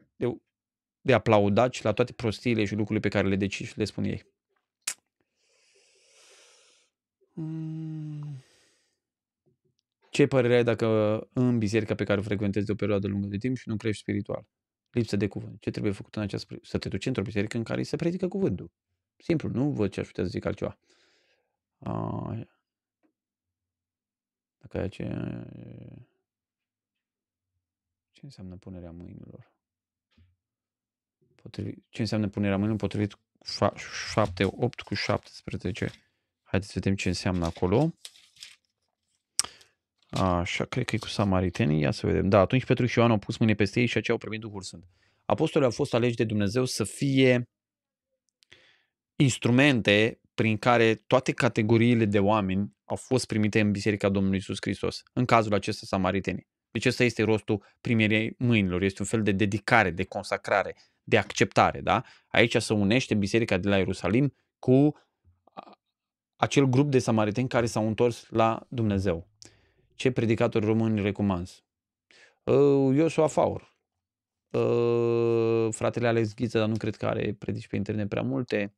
de aplaudat și la toate prostiile și lucrurile pe care le deci și le spun ei. Hmm. Ce părere ai dacă în biserica pe care o frecventezi de o perioadă lungă de timp și nu crești spiritual? Lipsă de cuvânt. Ce trebuie făcut în această Să te duci într-o biserică în care se predică cuvântul. Simplu, nu văd ce aș putea să zic altceva. A... Dacă aia ce... Ce înseamnă punerea mâinilor? potrivit, ce înseamnă punerea mâinilor potrivit 7, 8 cu 17. Haideți să vedem ce înseamnă acolo. Așa, cred că e cu samaritenii, ia să vedem. Da, atunci Petru și Ioan au pus mâine peste ei și aceia au primit Duhul Sfânt. Apostolii au fost aleși de Dumnezeu să fie instrumente prin care toate categoriile de oameni au fost primite în Biserica Domnului Isus Hristos, în cazul acesta samaritenii. Deci ăsta este rostul primirii mâinilor, este un fel de dedicare, de consacrare, de acceptare. Da? Aici se unește biserica de la Ierusalim cu acel grup de samariteni care s-au întors la Dumnezeu. Ce predicator român recomand? Ă, Iosua Faur, ă, fratele Alex Ghiță, dar nu cred că are predici pe internet prea multe.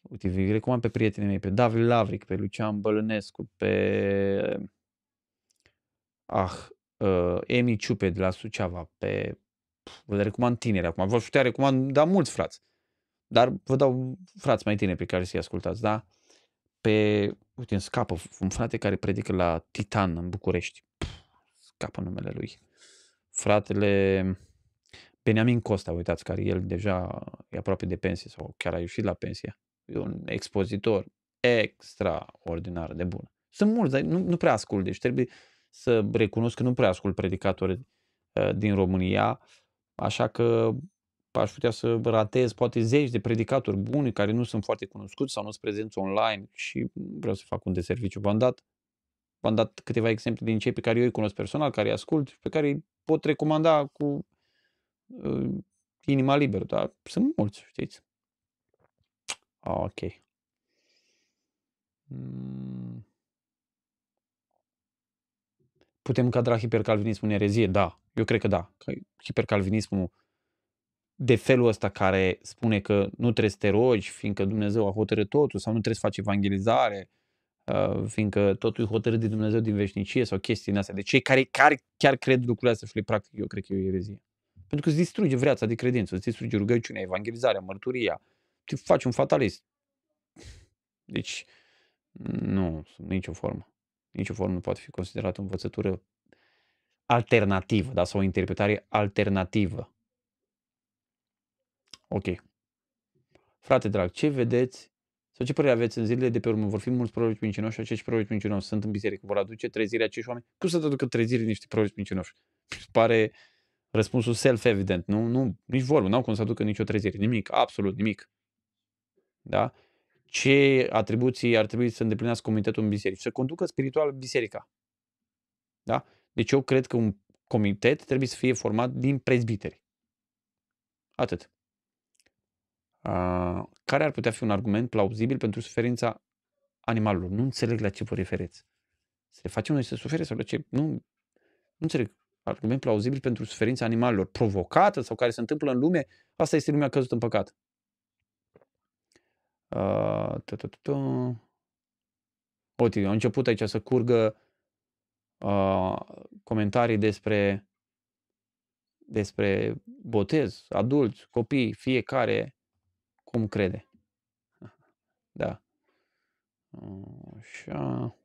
Uite, vi recomand pe prietenii mei, pe David Lavric, pe Lucian Bălănescu, pe ah, uh, Emi Ciupe de la Suceava, pe vă le recomand tineri acum, vă putea da mulți frați, dar vă dau frați mai tineri pe care să-i ascultați, da? Pe, uite, îmi scapă un frate care predică la Titan în București, Pff, scapă numele lui, fratele Beniamin Costa, uitați, care el deja e aproape de pensie sau chiar a ieșit la pensie, e un expozitor extraordinar de bun. Sunt mulți, dar nu, nu prea ascult, deci trebuie să recunosc că nu prea ascult predicatori uh, din România Așa că aș putea să ratez poate zeci de predicatori buni care nu sunt foarte cunoscuți sau nu sunt prezenți online și vreau să fac un deserviciu. V-am dat, v-am dat câteva exemple din cei pe care eu îi cunosc personal, care îi ascult și pe care îi pot recomanda cu uh, inima liberă, dar sunt mulți, știți? Ok. Mm putem cadra hipercalvinismul în erezie? Da, eu cred că da. Hipercalvinismul de felul ăsta care spune că nu trebuie să te rogi, fiindcă Dumnezeu a hotărât totul, sau nu trebuie să faci evangelizare, uh, fiindcă totul e hotărât de Dumnezeu din veșnicie sau chestii astea. De deci cei care, care chiar cred lucrurile astea și le practic, eu cred că e o erezie. Pentru că îți distruge viața de credință, îți distruge rugăciunea, evangelizarea, mărturia, te faci un fatalist. Deci, nu, nicio formă nicio formă nu poate fi considerată o învățătură alternativă, da? sau o interpretare alternativă. Ok. Frate drag, ce vedeți sau ce părere aveți în zilele de pe urmă? Vor fi mulți proroci mincinoși și acești proroci mincinoși sunt în biserică. Vor aduce trezirea acești oameni? Cum să te aducă trezire niște proroci mincinoși? Îți pare răspunsul self-evident, nu? Nu, nici vorbă, n-au cum să aducă nicio trezire, nimic, absolut nimic. Da? ce atribuții ar trebui să îndeplinească comitetul în biserică, să conducă spiritual biserica. Da? Deci eu cred că un comitet trebuie să fie format din prezbiteri. Atât. Uh, care ar putea fi un argument plauzibil pentru suferința animalelor? Nu înțeleg la ce vă referiți. Să le facem noi să sufere sau la ce? Nu, nu înțeleg. Argument plauzibil pentru suferința animalelor provocată sau care se întâmplă în lume, asta este lumea căzută în păcat. Uh, Uite, au început aici să curgă uh, comentarii despre, despre botez, adulți, copii, fiecare cum crede. [LAUGHS] Da. Așa.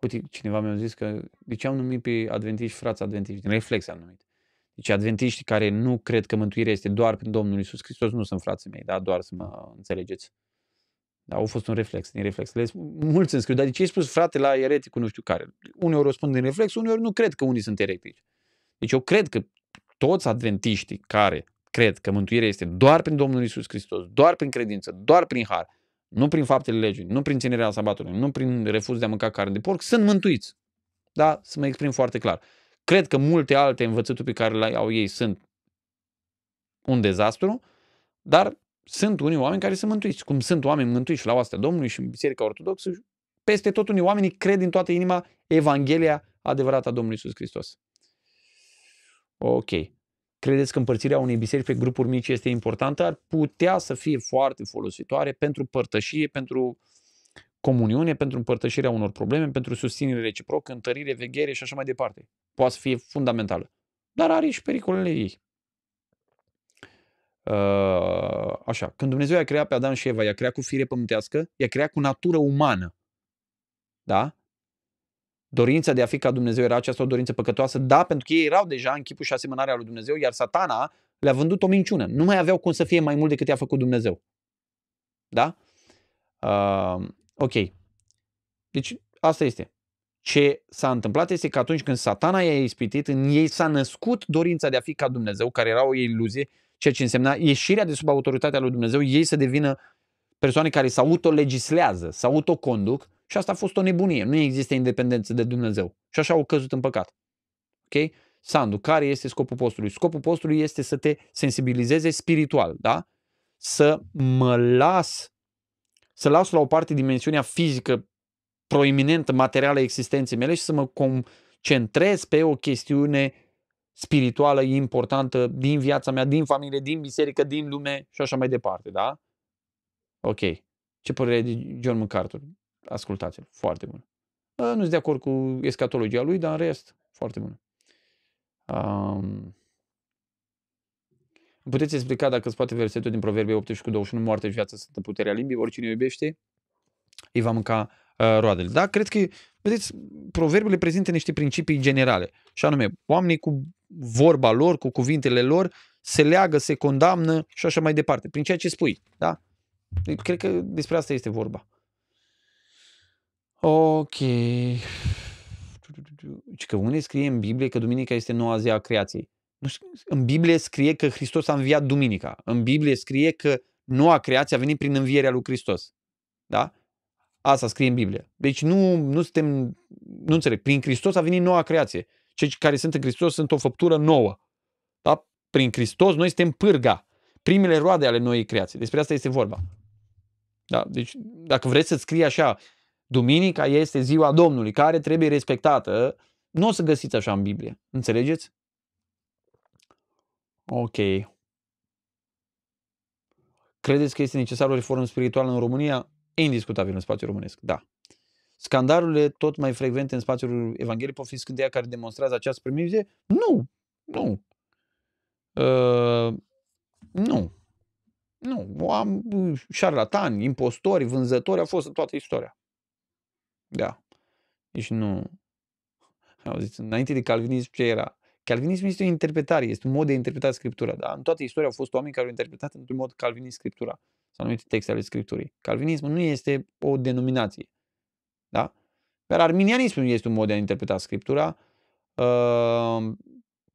Uite, cineva mi-a zis că de ce am numit pe adventiști frați adventiști? Din reflex am numit. Deci adventiștii care nu cred că mântuirea este doar prin Domnul Isus Hristos nu sunt frații mei, da? doar să mă înțelegeți. Da, au fost un reflex, din reflex. Le, mulți îmi scriu, dar de ce ai spus frate la ereticul nu știu care? Uneori răspund din reflex, uneori nu cred că unii sunt eretici. Deci eu cred că toți adventiștii care cred că mântuirea este doar prin Domnul Isus Hristos, doar prin credință, doar prin har, nu prin faptele legii, nu prin ținerea sabatului, nu prin refuz de a mânca carne de porc, sunt mântuiți. Da? Să mă exprim foarte clar. Cred că multe alte învățături pe care le au ei sunt un dezastru, dar sunt unii oameni care sunt mântuiți, cum sunt oameni mântuiți la oastea Domnului și în Biserica Ortodoxă, peste tot unii oameni cred din toată inima Evanghelia adevărată a Domnului Isus Hristos. Ok. Credeți că împărțirea unei biserici pe grupuri mici este importantă? Ar putea să fie foarte folositoare pentru părtășie, pentru comuniune, pentru împărtășirea unor probleme, pentru susținere reciprocă, întărire, veghere și așa mai departe poate să fie fundamentală. Dar are și pericolele ei. Uh, așa, când Dumnezeu i-a creat pe Adam și Eva, i-a creat cu fire pământească, i-a creat cu natură umană. Da? Dorința de a fi ca Dumnezeu era aceasta o dorință păcătoasă, da, pentru că ei erau deja în chipul și asemănarea lui Dumnezeu, iar satana le-a vândut o minciună. Nu mai aveau cum să fie mai mult decât i-a făcut Dumnezeu. Da? Uh, ok. Deci, asta este ce s-a întâmplat este că atunci când satana i-a ispitit, în ei s-a născut dorința de a fi ca Dumnezeu, care era o iluzie, ceea ce însemna ieșirea de sub autoritatea lui Dumnezeu, ei să devină persoane care se autolegislează, se autoconduc și asta a fost o nebunie. Nu există independență de Dumnezeu. Și așa au căzut în păcat. Ok? Sandu, care este scopul postului? Scopul postului este să te sensibilizeze spiritual, da? Să mă las, să las la o parte dimensiunea fizică proeminentă materială a existenței mele și să mă concentrez pe o chestiune spirituală importantă din viața mea, din familie, din biserică, din lume și așa mai departe, da? Ok. Ce părere de John MacArthur? Ascultați-l. Foarte bun. Nu sunt de acord cu escatologia lui, dar în rest, foarte bun. Um, puteți explica dacă îți poate versetul din Proverbe 18 cu 21, moarte și viață sunt puterea limbii, oricine iubește, îi va mânca Uh, roadele. Da? Cred că, vedeți, proverbele prezintă niște principii generale. Și anume, oamenii cu vorba lor, cu cuvintele lor, se leagă, se condamnă și așa mai departe. Prin ceea ce spui. Da? Deci, cred că despre asta este vorba. Ok. Și că unde scrie în Biblie că duminica este noua zi a creației? Nu știu, în Biblie scrie că Hristos a înviat duminica. În Biblie scrie că noua creație a venit prin învierea lui Hristos. Da? Asta scrie în Biblie. Deci nu, nu suntem, nu înțeleg, prin Hristos a venit noua creație. Cei care sunt în Hristos sunt o făptură nouă. Da? Prin Hristos noi suntem pârga, primele roade ale noii creații. Despre asta este vorba. Da? Deci dacă vreți să scrie așa, Duminica este ziua Domnului, care trebuie respectată, nu o să găsiți așa în Biblie. Înțelegeți? Ok. Credeți că este necesară o reformă spirituală în România? E indiscutabil în spațiul românesc, da. Scandalurile tot mai frecvente în spațiul evanghelic pot fi scândea care demonstrează această primizie? Nu, nu. Uh, nu. Nu. Am uh, șarlatani, impostori, vânzători, a fost în toată istoria. Da. Deci nu. Auziți, înainte de calvinism ce era? Calvinismul este o interpretare, este un mod de a interpreta Scriptura, dar în toată istoria au fost oameni care au interpretat într-un mod calvinist Scriptura sau anumite texte ale Scripturii. Calvinismul nu este o denominație. Da? Dar arminianismul este un mod de a interpreta Scriptura, uh,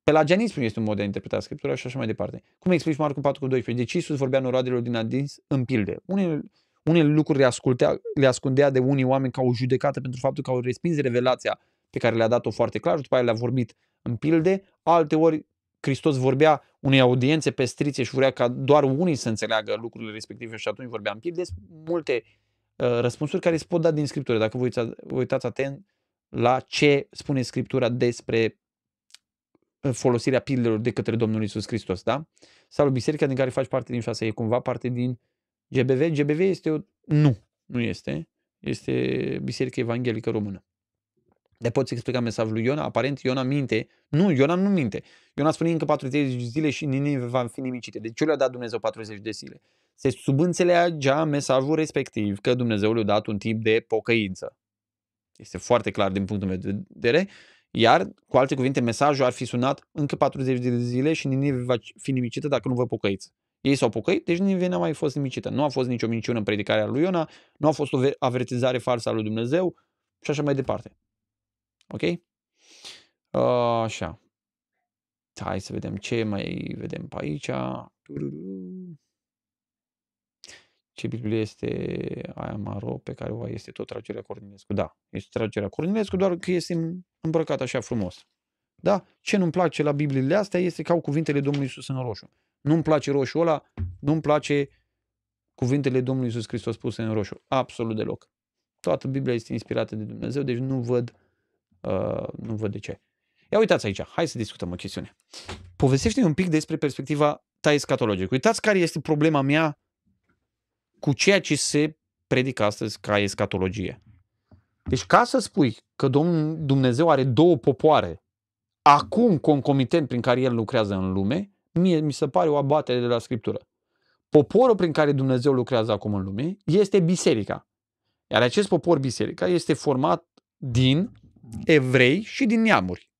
pelagianismul este un mod de a interpreta Scriptura și așa mai departe. Cum explici Marcu 4 cu 12? Deci Iisus vorbea noroadelor din adins în pilde. Unele, unele lucruri le, ascultea, le ascundea de unii oameni ca o judecată pentru faptul că au respins revelația pe care le-a dat-o foarte clar și după aia le-a vorbit în pilde, alte ori Hristos vorbea unei audiențe pe strițe și vrea ca doar unii să înțeleagă lucrurile respective și atunci vorbea în pilde, multe uh, răspunsuri care se pot da din Scriptură. Dacă vă uitați, vă uitați atent la ce spune Scriptura despre uh, folosirea pildelor de către Domnul Isus Hristos, da? Sau biserica din care faci parte din șase e cumva parte din GBV? GBV este o... Nu, nu este. Este Biserica Evanghelică Română le poți explica mesajul lui Iona? Aparent Iona minte. Nu, Iona nu minte. Iona spune încă 40 zile și Ninive va fi nimicită. De deci ce le-a dat Dumnezeu 40 de zile? Se subînțelegea mesajul respectiv că Dumnezeu le-a dat un tip de pocăință. Este foarte clar din punctul meu de vedere. Iar, cu alte cuvinte, mesajul ar fi sunat încă 40 de zile și Ninive va fi nimicită dacă nu vă pocăiți. Ei s-au pocăit, deci Ninive n-a mai fost nimicită. Nu a fost nicio minciună în predicarea lui Iona, nu a fost o avertizare falsă a lui Dumnezeu și așa mai departe. Ok? așa. Hai să vedem ce mai vedem pe aici. Ce Biblie este aia maro pe care o Este tot tragerea Cornilescu. Da, este tragerea Cornilescu, doar că este îmbrăcat așa frumos. Da? Ce nu-mi place la Bibliile astea este că au cuvintele Domnului Isus în roșu. Nu-mi place roșu ăla, nu-mi place cuvintele Domnului Isus Hristos puse în roșu. Absolut deloc. Toată Biblia este inspirată de Dumnezeu, deci nu văd Uh, nu văd de ce. Ia uitați aici, hai să discutăm o chestiune. Povestește-mi un pic despre perspectiva ta escatologică. Uitați care este problema mea cu ceea ce se predică astăzi ca escatologie. Deci ca să spui că Domnul Dumnezeu are două popoare acum concomitent prin care El lucrează în lume, mie mi se pare o abatere de la Scriptură. Poporul prin care Dumnezeu lucrează acum în lume este biserica. Iar acest popor biserica este format din evrei și din neamuri.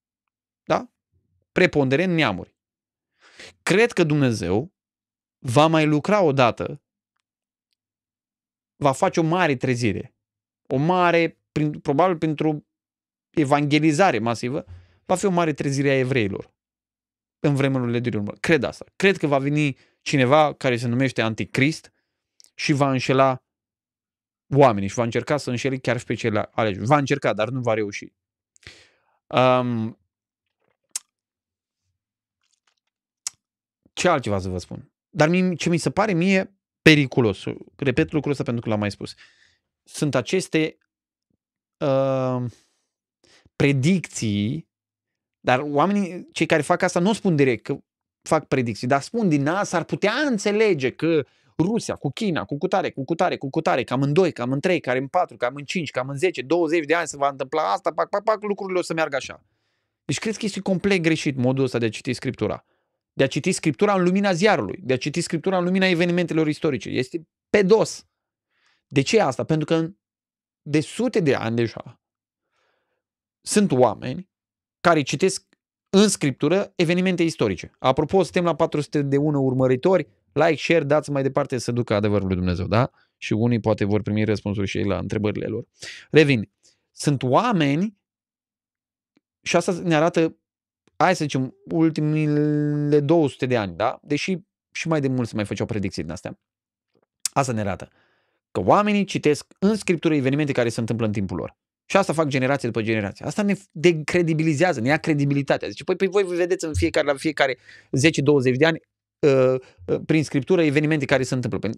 Da? Preponderent neamuri. Cred că Dumnezeu va mai lucra odată, va face o mare trezire, o mare, prin, probabil pentru evangelizare masivă, va fi o mare trezire a evreilor în vremurile din urmă. Cred asta. Cred că va veni cineva care se numește anticrist și va înșela oamenii și va încerca să înșele chiar și pe cele aleși. Va încerca, dar nu va reuși. Um, ce altceva să vă spun? Dar mie, ce mi se pare mie periculos, repet lucrul ăsta pentru că l-am mai spus, sunt aceste uh, predicții, dar oamenii, cei care fac asta nu spun direct că fac predicții, dar spun din asta, ar putea înțelege că uh, cu Rusia, cu China, cu cutare, cu cutare, cu cutare, cam în 2, cam în 3, cam în 4, cam în 5, cam în 10, 20 de ani se va întâmpla asta, pac, pac, pac, lucrurile o să meargă așa. Deci cred că este complet greșit modul ăsta de a citi Scriptura. De a citi Scriptura în lumina ziarului, de a citi Scriptura în lumina evenimentelor istorice. Este dos De ce asta? Pentru că de sute de ani deja sunt oameni care citesc în Scriptură evenimente istorice. Apropo, suntem la 401 urmăritori, Like, share, dați mai departe să ducă adevărul lui Dumnezeu, da? Și unii poate vor primi răspunsuri și ei la întrebările lor. Revin. Sunt oameni și asta ne arată, hai să zicem, ultimile 200 de ani, da? Deși și mai de mult se mai făceau predicții din astea. Asta ne arată. Că oamenii citesc în scriptură evenimente care se întâmplă în timpul lor. Și asta fac generație după generație. Asta ne decredibilizează, ne ia credibilitatea. Zice, păi, păi voi vedeți în fiecare, la fiecare 10-20 de ani Uh, uh, prin scriptură evenimente care se întâmplă. Păi,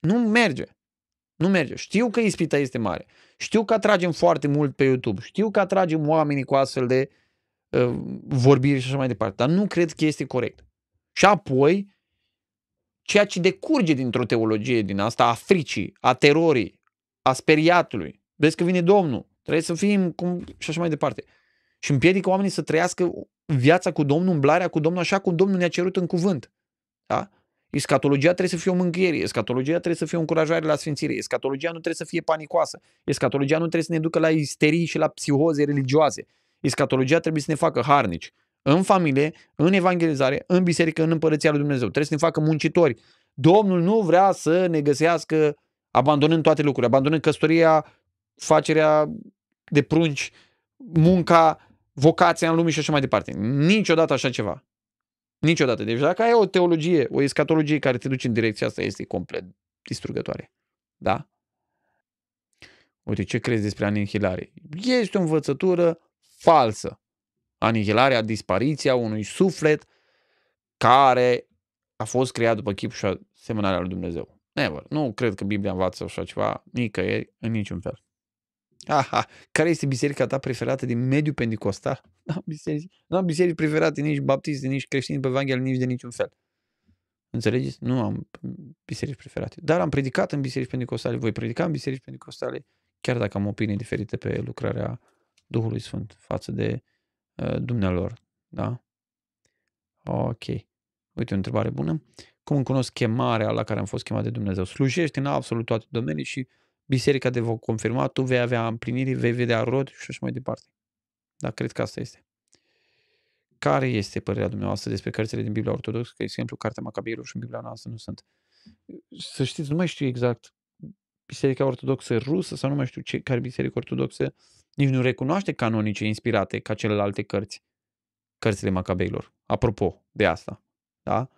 nu merge. Nu merge. Știu că ispita este mare. Știu că atragem foarte mult pe YouTube. Știu că atragem oamenii cu astfel de uh, vorbiri și așa mai departe. Dar nu cred că este corect. Și apoi, ceea ce decurge dintr-o teologie din asta, a fricii, a terorii, a speriatului. Vezi că vine Domnul. Trebuie să fim cum... și așa mai departe. Și împiedică oamenii să trăiască viața cu Domnul, umblarea cu Domnul, așa cum Domnul ne-a cerut în cuvânt. Da? Escatologia trebuie să fie o mângâiere, escatologia trebuie să fie o încurajare la sfințire, escatologia nu trebuie să fie panicoasă, escatologia nu trebuie să ne ducă la isterii și la psihoze religioase, escatologia trebuie să ne facă harnici în familie, în evangelizare, în biserică, în împărăția lui Dumnezeu. Trebuie să ne facă muncitori. Domnul nu vrea să ne găsească abandonând toate lucrurile, abandonând căsătoria, facerea de prunci, munca, vocația în lume și așa mai departe. Niciodată așa ceva. Niciodată. Deci dacă ai o teologie, o escatologie care te duce în direcția asta, este complet distrugătoare. Da? Uite, ce crezi despre anihilare? Este o învățătură falsă. Anihilarea, dispariția unui suflet care a fost creat după chip și asemănarea lui Dumnezeu. Never. Nu cred că Biblia învață așa ceva nicăieri, în niciun fel. Aha, care este biserica ta preferată din mediul pentecostal? Nu da, am biserici, nu da, am biserici preferate nici baptiste, nici creștini pe Evanghelie, nici de niciun fel. Înțelegeți? Nu am biserici preferate. Dar am predicat în biserici pentecostale, voi predica în biserici pentecostale, chiar dacă am opinie diferite pe lucrarea Duhului Sfânt față de uh, dumnealor. Da? Ok. Uite o întrebare bună. Cum cunosc chemarea la care am fost chemat de Dumnezeu? Slujești în absolut toate domenii și biserica te va confirma, tu vei avea împliniri, vei vedea rod și așa mai departe. Dar cred că asta este. Care este părerea dumneavoastră despre cărțile din Biblia Ortodoxă? Că, de exemplu, Cartea Macabirul și Biblia noastră nu sunt. Să știți, nu mai știu exact Biserica Ortodoxă rusă sau nu mai știu ce, care Biserica Ortodoxă nici nu recunoaște canonice inspirate ca celelalte cărți, cărțile Macabeilor. Apropo de asta, da?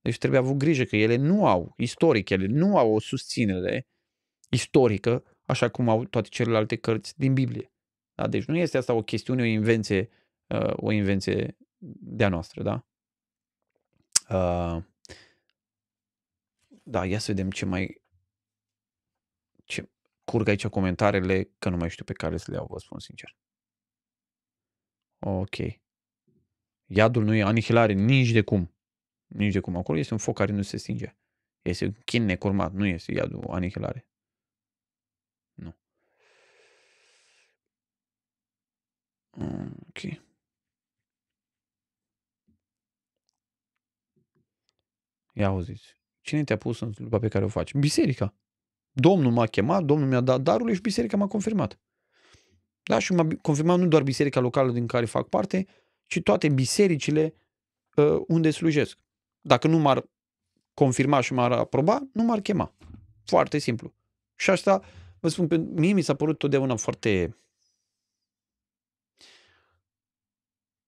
Deci trebuie avut grijă că ele nu au, istoric, ele nu au o susținere istorică, așa cum au toate celelalte cărți din Biblie. Da? Deci nu este asta o chestiune, o invenție, uh, o invenție de-a noastră, da? Uh, da, ia să vedem ce mai ce curg aici comentariile, că nu mai știu pe care să le iau, vă spun sincer. Ok. Iadul nu e anihilare nici de cum. Nici de cum. Acolo este un foc care nu se stinge. Este un chin necurmat, nu este iadul anihilare. Ok. Ia auziți. Cine te-a pus în slujba pe care o faci? Biserica. Domnul m-a chemat, Domnul mi-a dat darul și biserica m-a confirmat. Da, și m-a confirmat nu doar biserica locală din care fac parte, ci toate bisericile uh, unde slujesc. Dacă nu m-ar confirma și m-ar aproba, nu m-ar chema. Foarte simplu. Și asta, vă spun, mie mi s-a părut totdeauna foarte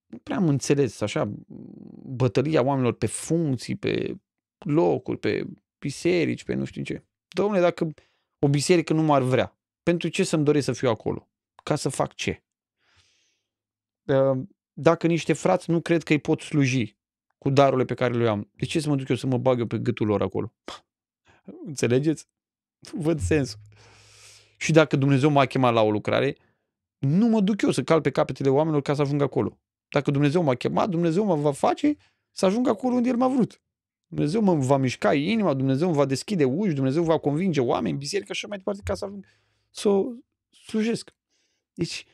nu prea am înțeles așa bătălia oamenilor pe funcții, pe locuri, pe biserici, pe nu știu ce. Domnule, dacă o biserică nu m-ar vrea, pentru ce să-mi doresc să fiu acolo? Ca să fac ce? Ehm, dacă niște frați nu cred că îi pot sluji cu darurile pe care le am, de ce să mă duc eu să mă bag eu pe gâtul lor acolo? [LAUGHS] Înțelegeți? Văd sensul. Și dacă Dumnezeu m-a chemat la o lucrare, nu mă duc eu să cal pe capetele oamenilor ca să ajung acolo. Dacă Dumnezeu m-a chemat, Dumnezeu mă va face să ajung acolo unde El m-a vrut. Dumnezeu mă va mișca inima, Dumnezeu mă va deschide uși, Dumnezeu va convinge oameni, biserică și mai departe ca să ajung să o slujesc. Deci,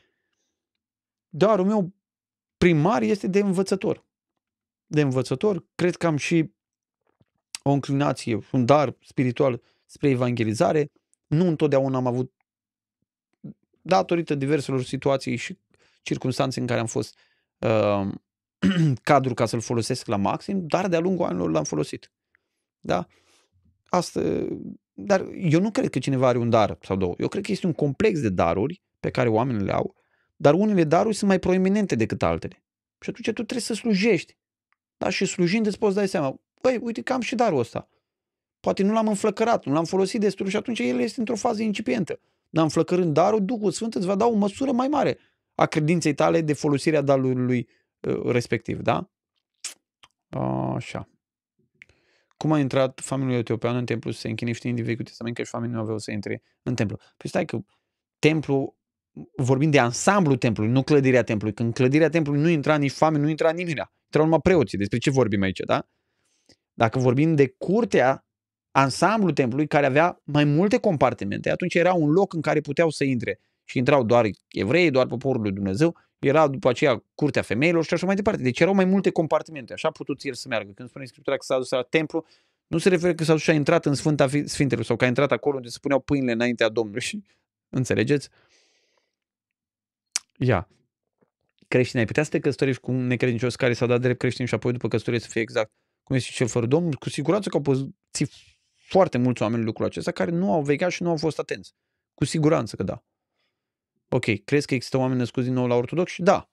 darul meu primar este de învățător. De învățător, cred că am și o înclinație, un dar spiritual spre evangelizare. Nu întotdeauna am avut, datorită diverselor situații și circunstanțe în care am fost uh, [CLEARS THROAT] cadru ca să-l folosesc la maxim, dar de-a lungul anilor l-am folosit. Da? Asta, dar eu nu cred că cineva are un dar sau două. Eu cred că este un complex de daruri pe care oamenii le au, dar unele daruri sunt mai proeminente decât altele. Și atunci tu trebuie să slujești. Da? Și slujind îți poți dai seama, băi, uite că am și darul ăsta. Poate nu l-am înflăcărat, nu l-am folosit destul și atunci el este într-o fază incipientă. Dar înflăcărând darul, Duhul Sfânt îți va da o măsură mai mare a credinței tale de folosirea dalului uh, respectiv, da? Așa. Cum a intrat familia etiopeană în templu să se închine? Știi, în Vechiul Testament că și familia nu aveau să intre în templu. Păi stai că templu, vorbim de ansamblu templului, nu clădirea templului. Când clădirea templului nu intra nici fame, nu intra nimic. Intrau numai preoții. Despre ce vorbim aici, da? Dacă vorbim de curtea, ansamblu templului care avea mai multe compartimente, atunci era un loc în care puteau să intre și intrau doar evrei, doar poporul lui Dumnezeu, era după aceea curtea femeilor și așa mai departe. Deci erau mai multe compartimente, așa a putut el să meargă. Când spune Scriptura că s-a dus la templu, nu se referă că s-a dus și a intrat în Sfânta Sfintelor sau că a intrat acolo unde se puneau pâinile înaintea Domnului. Și, înțelegeți? Ia. Creștini, ai putea să te căsătorești cu un necredincios care s-a dat drept creștin și apoi după căsătorie să fie exact cum este cel fără Domnul? Cu siguranță că au pus foarte mulți oameni lucrul acesta care nu au vegat și nu au fost atenți. Cu siguranță că da. Ok, crezi că există oameni născuți din nou la ortodoxi? Da.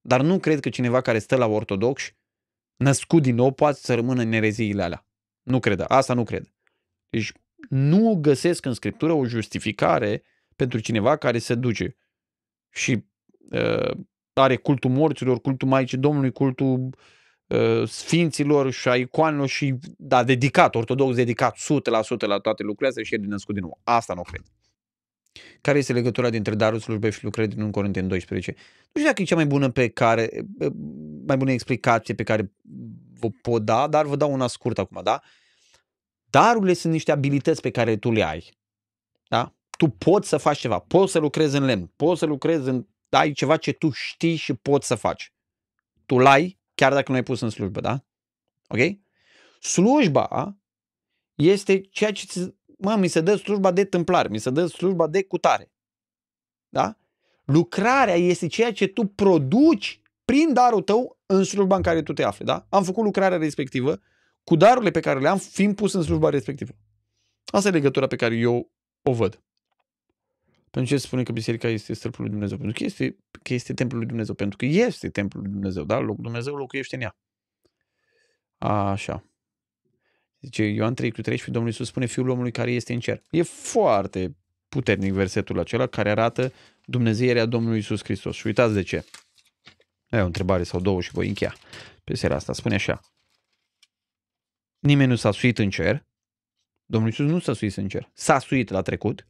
Dar nu cred că cineva care stă la ortodoxi, născut din nou, poate să rămână în ereziile alea. Nu cred. Asta nu cred. Deci nu găsesc în Scriptură o justificare pentru cineva care se duce și uh, are cultul morților, cultul Maicii Domnului, cultul uh, sfinților și a icoanelor și da, dedicat, ortodox dedicat 100% la toate lucrurile astea și e din născut din nou. Asta nu cred. Care este legătura dintre darul slujbei și lucrări din 1 Corinteni 12? Nu știu dacă e cea mai bună pe care, mai bună explicație pe care vă pot da, dar vă dau una scurtă acum, da? Darurile sunt niște abilități pe care tu le ai. Da? Tu poți să faci ceva, poți să lucrezi în lemn, poți să lucrezi în... Ai ceva ce tu știi și poți să faci. Tu l-ai, chiar dacă nu ai pus în slujbă, da? Ok? Slujba este ceea ce mă, mi se dă slujba de tâmplare, mi se dă slujba de cutare. Da? Lucrarea este ceea ce tu produci prin darul tău în slujba în care tu te afli. Da? Am făcut lucrarea respectivă cu darurile pe care le-am fiind pus în slujba respectivă. Asta e legătura pe care eu o văd. Pentru ce spune că biserica este stâlpul lui Dumnezeu? Pentru că este, că este templul lui Dumnezeu. Pentru că este templul lui Dumnezeu, da? Dumnezeu locuiește în ea. Așa. Zice Ioan 3 cu 13, Domnul Iisus spune Fiul omului care este în cer. E foarte puternic versetul acela care arată Dumnezeirea Domnului Iisus Hristos. Și uitați de ce. Ai o întrebare sau două și voi încheia pe seara asta. Spune așa. Nimeni nu s-a suit în cer. Domnul Iisus nu s-a suit în cer. S-a suit la trecut,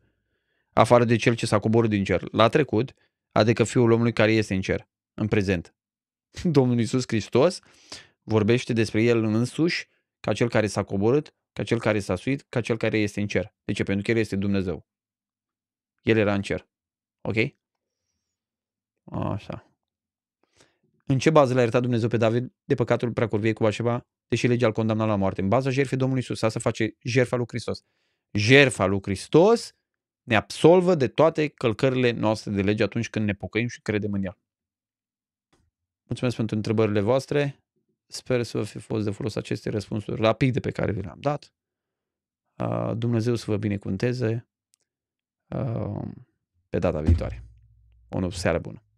afară de cel ce s-a coborât din cer. La trecut, adică Fiul omului care este în cer, în prezent. [LAUGHS] Domnul Iisus Hristos vorbește despre El însuși ca cel care s-a coborât, ca cel care s-a suit, ca cel care este în cer. De ce? Pentru că El este Dumnezeu. El era în cer. Ok? Așa. În ce bază l-a iertat Dumnezeu pe David de păcatul curviei cu Bașeba, deși legea îl condamna la moarte? În baza jertfei Domnului Isus, asta face jertfa lui Hristos. Jertfa lui Hristos ne absolvă de toate călcările noastre de lege atunci când ne pocăim și credem în El. Mulțumesc pentru întrebările voastre. Sper să vă fi fost de folos aceste răspunsuri rapide pe care vi le-am dat. Dumnezeu să vă binecuvânteze pe data viitoare. O seară bună!